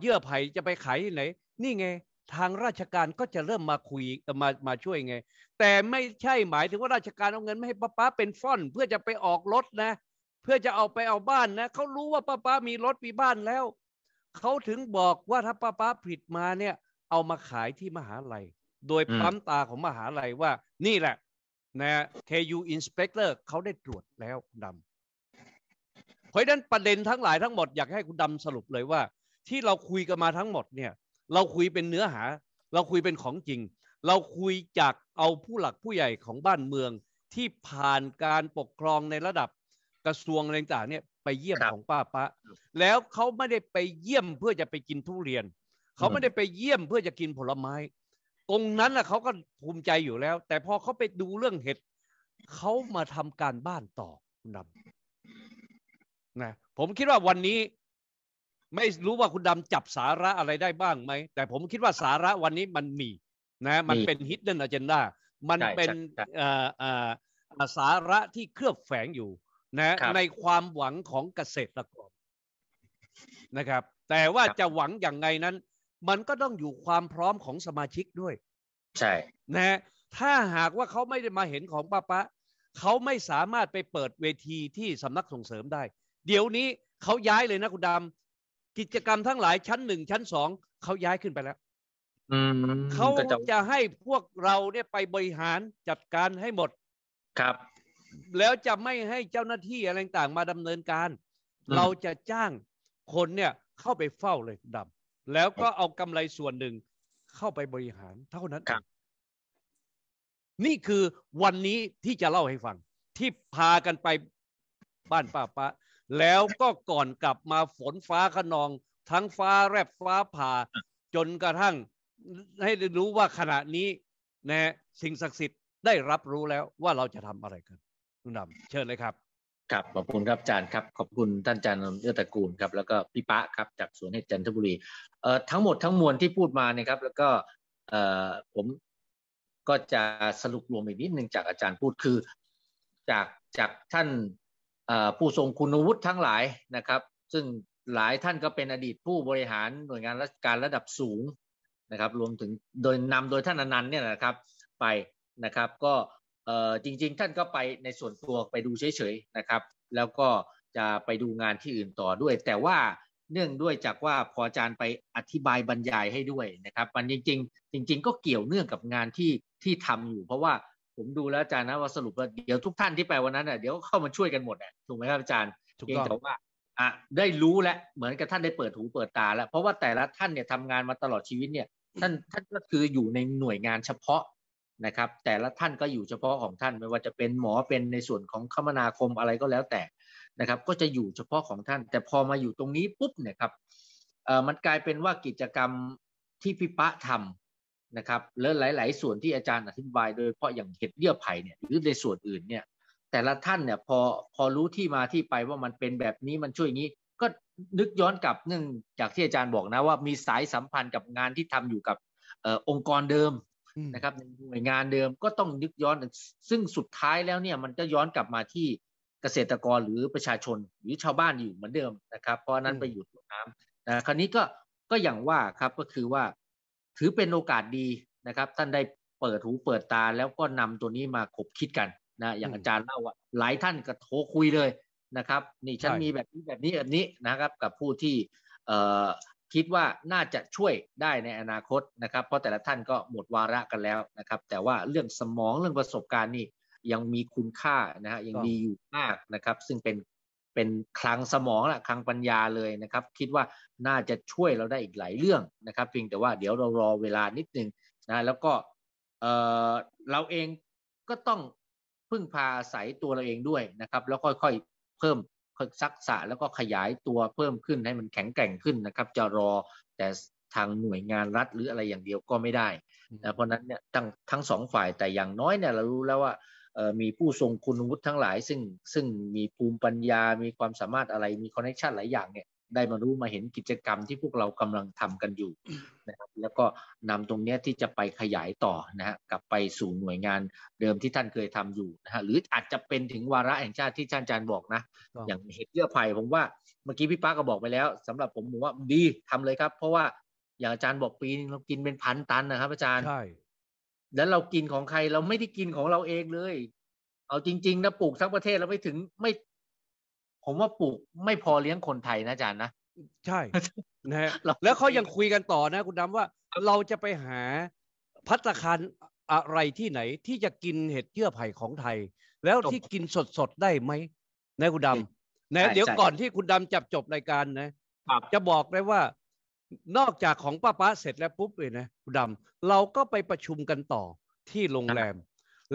เยื่อไผ่จะไปขายที่ไหน นี่ไงทางราชการก็จะเริ่มมาคุยมามาช่วยไง แต่ไม่ใช่หมายถึงว่าราชการเอาเงินไม่ให้ป้าป้าเป็นฟ่อน เพื่อจะไปออกรถนะ เพื่อจะเอาไปเอาบ้านนะเขารู้ว่าป้าป้ามีรถมีบ้านแล้วเขาถึงบอกว่าถ้าป้าป้าผิดมาเนี่ย เอามาขายที่มหาลัยโดยปั๊มตาของมหาลัยว่า นี่แหละ นะ KU Inspector เขาได้ตรวจแล้วดำเพราะนั้นประเด็นทั้งหลายทั้งหมดอยากให้คุณดำสรุปเลยว่า ที่เราคุยกันมาทั้งหมดเนี่ยเราคุยเป็นเนื้อหา เราคุยเป็นของจริง เราคุยจากเอาผู้หลักผู้ใหญ่ของบ้านเมือง ที่ผ่านการปกครองในระดับกระทรวง อะไรต่างเนี่ยไปเยี่ยมของป้าปะแล้วเขาไม่ได้ไปเยี่ยมเพื่อจะไปกินทุเรียน เขาไม่ได้ไปเยี่ยมเพื่อจะกินผลไม้ ตรงนั้นน่ะเขาก็ภูมิใจอยู่แล้ว แต่พอเขาไปดูเรื่องเห็ดเขามาทำการบ้านต่อคุณดำนะผมคิดว่าวันนี้ไม่รู้ว่าคุณดำจับสาระอะไรได้บ้างไหม แต่ผมคิดว่าสาระวันนี้มันมี นะ มันเป็นฮิตเดนอะเจนดามันเป็นสาระที่เคลือบแฝงอยู่ นะ ในความหวังของเกษตรกรนะครับ แต่ว่าจะหวังอย่างไงนั้น มันก็ต้องอยู่ความพร้อมของสมาชิกด้วย ใช่นะ ถ้าหากว่าเขาไม่ได้มาเห็นของป้าปะเขาไม่สามารถไปเปิดเวทีที่สำนักส่งเสริมได้ เดี๋ยวนี้เขาย้ายเลยนะคุณดำกิจกรรมทั้งหลายชั้นหนึ่ง ชั้นสองเขาย้ายขึ้นไปแล้วเขาจะให้พวกเราเนี่ยไปบริหารจัดการให้หมด ครับ แล้วจะไม่ให้เจ้าหน้าที่อะไรต่างมาดำเนินการ เราจะจ้างคนเนี่ยเข้าไปเฝ้าเลยดำาแล้วก็เอากำไรส่วนหนึ่งเข้าไปบริหารเท่านั้นครับนี่คือวันนี้ที่จะเล่าให้ฟังที่พากันไปบ้านป้าปาแล้วก็ก่อนกลับมาฝนฟ้าขนอง ทั้งฟ้าแรบฟ้าผ่า จนกระทั่ง ให้รู้ว่าขณะนี้ นะ สิ่งศักดิ์สิทธิ์ได้รับรู้แล้วว่าเราจะทำอะไรกันนุ่นำเชิญเลยครับครับขอบคุณครับอาจารย์ครับขอบคุณท่านอาจารย์เอื้อตระกูลครับ แล้วก็พี่ปะครับ จากสวนเห็ดจันทบุรีเอ่อทั้งหมดทั้งมวลที่พูดมาเนี่ยครับ แล้วก็ เอ่อผมก็จะสรุปรวมอีกนิดนึงจากอาจารย์พูดคือ จากจากท่านผู้ทรงคุณวุฒิทั้งหลายนะครับ ซึ่งหลายท่านก็เป็นอดีตผู้บริหารหน่วยงานราชการระดับสูงนะครับ รวมถึงโดยนำโดยท่านอนันต์เนี่ยนะครับไปนะครับก็จริง ๆ ท่านก็ไปในส่วนตัวไปดูเฉยๆนะครับ แล้วก็จะไปดูงานที่อื่นต่อด้วย แต่ว่าเนื่องด้วยจากว่าพออาจารย์ไปอธิบายบรรยายให้ด้วยนะครับ มันจริง ๆ จริง ๆ ก็เกี่ยวเนื่องกับงานที่ที่ทำอยู่เพราะว่าผมดูแล้วอาจารย์นะว่าสรุปว่าเดี๋ยวทุกท่านที่ไปวันนั้นเน่ยเดี๋ยวเข้ามาช่วยกันหมดอ่ะถูกไหมครับอาจารย์ถูกต้องแต่ว่าอ่ะได้รู้และเหมือนกับท่านได้เปิดหูเปิดตาแล้วเพราะว่าแต่ละท่านเนี่ยทำงานมาตลอดชีวิตเนี่ย ท่านท่านก็คืออยู่ในหน่วยงานเฉพาะนะครับ แต่ละท่านก็อยู่เฉพาะของท่านไม่ว่าจะเป็นหมอเป็นในส่วนของคมนาคมอะไรก็แล้วแต่นะครับ ก็จะอยู่เฉพาะของท่าน แต่พอมาอยู่ตรงนี้ปุ๊บเนี่ยครับเอ่อมันกลายเป็นว่ากิจกรรมที่พิปะทำนะครับและหลาย ๆ ส่วนที่อาจารย์อธิบาย โดยเฉพาะอย่างเห็ดเลี่ยไผ่เนี่ยหรือในส่วนอื่นเนี่ยแต่ละท่านเนี่ยพอพอรู้ที่มาที่ไปว่ามันเป็นแบบนี้มันช่วยอย่างนี้ก็นึกย้อนกลับหนึ่งจากที่อาจารย์บอกนะว่ามีสายสัมพันธ์กับงานที่ทำอยู่กับองค์กรเดิมนะครับหน่วยงานเดิมก็ต้องนึกย้อน ซึ่งสุดท้ายแล้วเนี่ยมันจะย้อนกลับมาที่เกษตรกรหรือประชาชนหรือชาวบ้านอยู่เหมือนเดิมนะครับ เพราะนั้นไปอยู่ตัวน้ำนะคราวนี้ก็ก็อย่างว่าครับก็คือว่าถือเป็นโอกาสดีนะครับท่านได้เปิดหูเปิดตาแล้วก็นำตัวนี้มาขบคิดกันนะอย่างอาจารย์เล่าหลายท่านก็โทรคุยเลยนะครับ นี่ฉันมีแบบนี้ แบบนี้แบบนี้นะครับ กับผู้ที่คิดว่าน่าจะช่วยได้ในอนาคตนะครับ เพราะแต่ละท่านก็หมดวาระกันแล้วนะครับ แต่ว่าเรื่องสมองเรื่องประสบการณ์นี่ยังมีคุณค่านะฮะยังดีอยู่มากนะครับ ซึ่งเป็นเป็นคลังสมองและคลังปัญญาเลยนะครับคิดว่าน่าจะช่วยเราได้อีกหลายเรื่องนะครับเพียงแต่ว่าเดี๋ยวเรารอเวลานิดนึงนะแล้วก็เเราเองก็ต้องพึ่งพาอาศัยตัวเราเองด้วยนะครับ แล้วค่อยๆเพิ่มซักษะแล้วก็ขยายตัวเพิ่มขึ้นให้มันแข็งแกร่งขึ้นนะครับ จะรอแต่ทางหน่วยงานรัฐหรืออะไรอย่างเดียวก็ไม่ได้นะเพราะนั้นเนี่ยทั้งทั้งสองฝ่ายแต่อย่างน้อยเนี่ยเรารู้แล้วว่ามีผู้ทรงคุณวุฒิทั้งหลาย ซึ่งซึ่งมีภูมิปัญญา มีความสามารถอะไร มีคอนเนคชันหลายอย่างเนี่ยได้มารู้มาเห็นกิจกรรมที่พวกเรากำลังทำกันอยู่นะครับแล้วก็นำตรงนี้ที่จะไปขยายต่อนะฮะกลับไปสู่หน่วยงานเดิมที่ท่านเคยทำอยู่นะฮะหรืออาจจะเป็นถึงวาระแห่งชาติที่ท่านอาจารย์บอกนะ อย่างเหตุเยื่อภัยผมว่าเมื่อกี้พี่ป้าก็บอกไปแล้ว สำหรับผมผมว่าดีทำเลยครับ เพราะว่าอย่างอาจารย์บอกปีนึงเรากินเป็นพันตันนะครับอาจารย์ใช่แล้วเรากินของใคร เราไม่ได้กินของเราเองเลย เอาจริง ๆ นะ ปลูกทั้งประเทศเราไม่ถึงไม่ ผมว่าปลูกไม่พอเลี้ยงคนไทยนะอาจารย์นะใช่นะฮะแล้วเขายังคุยกันต่อนะ คุณดำว่าเราจะไปหาพัตคารอะไรที่ไหน ที่จะกินเห็ดเยื่อไผ่ของไทย แล้วที่กินสดๆได้ไหมนะคุณดำนะเดี๋ยวก่อนที่คุณดำจับจบรายการนะจะบอกได้ว่านอกจากของป้าป้าเสร็จแล้วปุ๊บเลยนะ คุณดำเราก็ไปประชุมกันต่อที่โรงแรม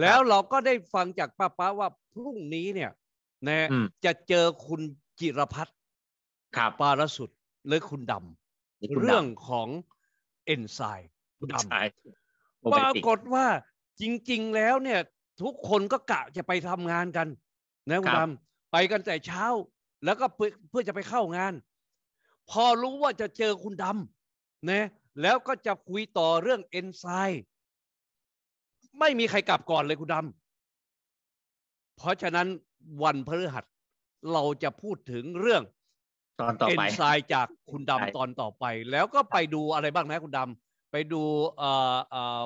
แล้วเราก็ได้ฟังจากป้าป้าว่า พรุ่งนี้เนี่ยนะจะเจอคุณจิรพัฒน์ปารสุดหรือคุณดำเรื่องของเอนไซม์คุณดำปรากฏว่าจริงๆ แล้วเนี่ยทุกคนก็กะจะไปทำงานกันนะคุณดำไปกันแต่เช้า แล้วก็เพื่อจะไปเข้างานพอรู้ว่าจะเจอคุณดำนะแล้วก็จะคุยต่อเรื่องเอนไซม์ไม่มีใครกลับก่อนเลยคุณดำเพราะฉะนั้นวันพฤหัสเราจะพูดถึงเรื่องตอนต่อไปเอนไซม์จากคุณดำตอนต่อไป แล้วก็ไปดูอะไรบ้างนะคุณดำไปดูเอ่อเอ่อ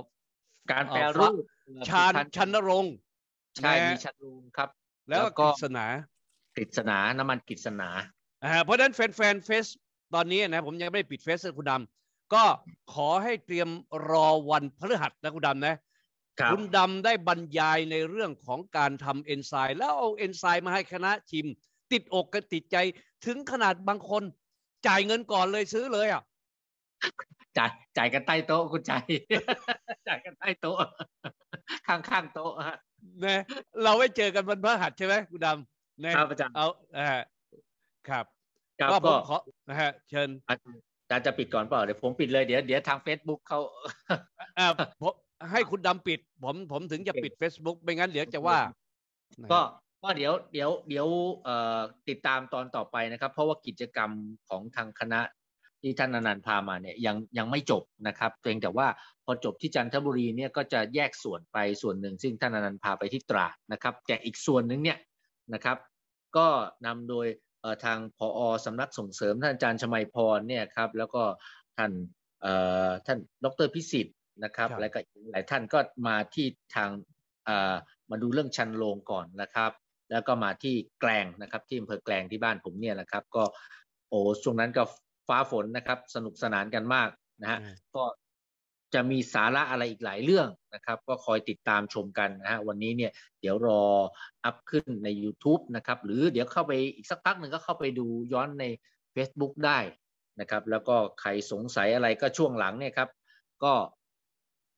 การแปรรูปชานชันรงใช่มีชันรงครับ แล้วก็กิษณากิษณาน้ำมันกิษณาเพราะนั้นแฟนแฟนเฟซตอนนี้นะผมยังไม่ได้ปิดเฟซคุณดำก็ขอให้เตรียมรอวันพฤหัสนะคุณดำนะคุณดำได้บรรยายในเรื่องของการทำเอนไซม์แล้วเอาเอนไซม์มาให้คณะชิม ติดอกกันติดใจถึงขนาดบางคน จ่ายเงินก่อนเลยซื้อเลยอ่ะจ่ายจ่ายกันใต้โต๊ะคุณายจ่ายกันใต้โต๊ะ ข้างข้างโต๊ะนะ เราไว้เจอกันวันพฤหัสใช่ไหมคุณดำนะครับอาจารย์เอาอ่าครับก็ผมขอนะฮะเชิญอาจารย์จะปิดก่อนเปล่าเดี๋ยวผมปิดเลยเดี๋ยวเดี๋ยวทาง Facebook เขาผมให้คุณดำปิด ผม ผมถึงจะปิด Facebook ไม่งั้นเดี๋ยวจะว่า ก็ก็เดี๋ยว เดี๋ยวเดี๋ยวติดตามตอนต่อไปนะครับ เพราะว่ากิจกรรมของทางคณะที่ท่านอนันต์พามาเนี่ยยังยังไม่จบนะครับเพียงแต่ว่าพอจบที่จันทบุรีเนี่ยก็จะแยกส่วนไปส่วนหนึ่งซึ่งท่านอนันต์พาไปที่ตรานะครับแต่อีกส่วนหนึ่งเนี่ยนะครับ ก็นำโดยทางพออสำนักส่งเสริม ท่านอาจารย์ชมัยพรเนี่ยครับแล้วก็ท่านท่านดรพิสิทธิ์นะครับและก็หลายท่านก็มาที่ทางมาดูเรื่องชันโลงก่อนนะครับ แล้วก็มาที่แกลงนะครับ ที่อำเภอแกลงที่บ้านผมเนี่ยนะครับ ก็โอ้ช่วงนั้นก็ฟ้าฝนนะครับสนุกสนานกันมากนะฮะก็จะมีสาระอะไรอีกหลายเรื่องนะครับ ก็คอยติดตามชมกันนะฮะวันนี้เนี่ยเดี๋ยวรออัพขึ้นใน YouTube นะครับหรือเดี๋ยวเข้าไปอีกสักพักหนึ่งก็เข้าไปดูย้อนใน Facebook ได้นะครับ แล้วก็ใครสงสัยอะไรก็ช่วงหลังเนี่ยครับ ก็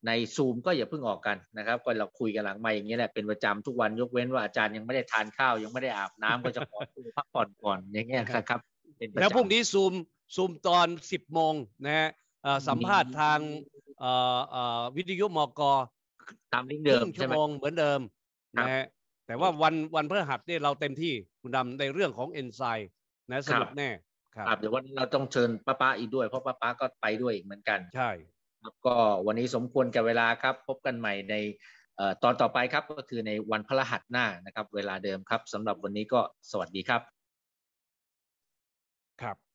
ในซูมก็อย่าเพิ่งออกกันนะครับก็เราคุยกันหลังมาอย่างนี้แหละเป็นประจำทุกวันยกเว้นว่าอาจารย์ยังไม่ได้ทานข้าวยังไม่ได้อาบน้ำ ก็จะขอพักผ่อนก่อนอย่างเงี้ยครับแล้วพรุ่งนี้ซูมซูมตอนสิบโมงนะฮะสัมภาษณ์ทางวิทยุมกตามลิงเดิม ชั่วโมงเหมือนเดิมนะฮะแต่ว่าวันวันพฤหัสเนี่ยเราเต็มที่คุณดำในเรื่องของเอนไซม์นะสนุกแน่ครับ เดี๋ยววันเราต้องเชิญป้าป้าอีกด้วย เพราะป้าป้าก็ไปด้วยอีกเหมือนกัน ใช่ครับก็วันนี้สมควรกับเวลาครับ พบกันใหม่ในตอนต่อไปครับก็คือในวันพฤหัสหน้านะครับ เวลาเดิมครับสำหรับวันนี้ก็สวัสดีครับ ครับ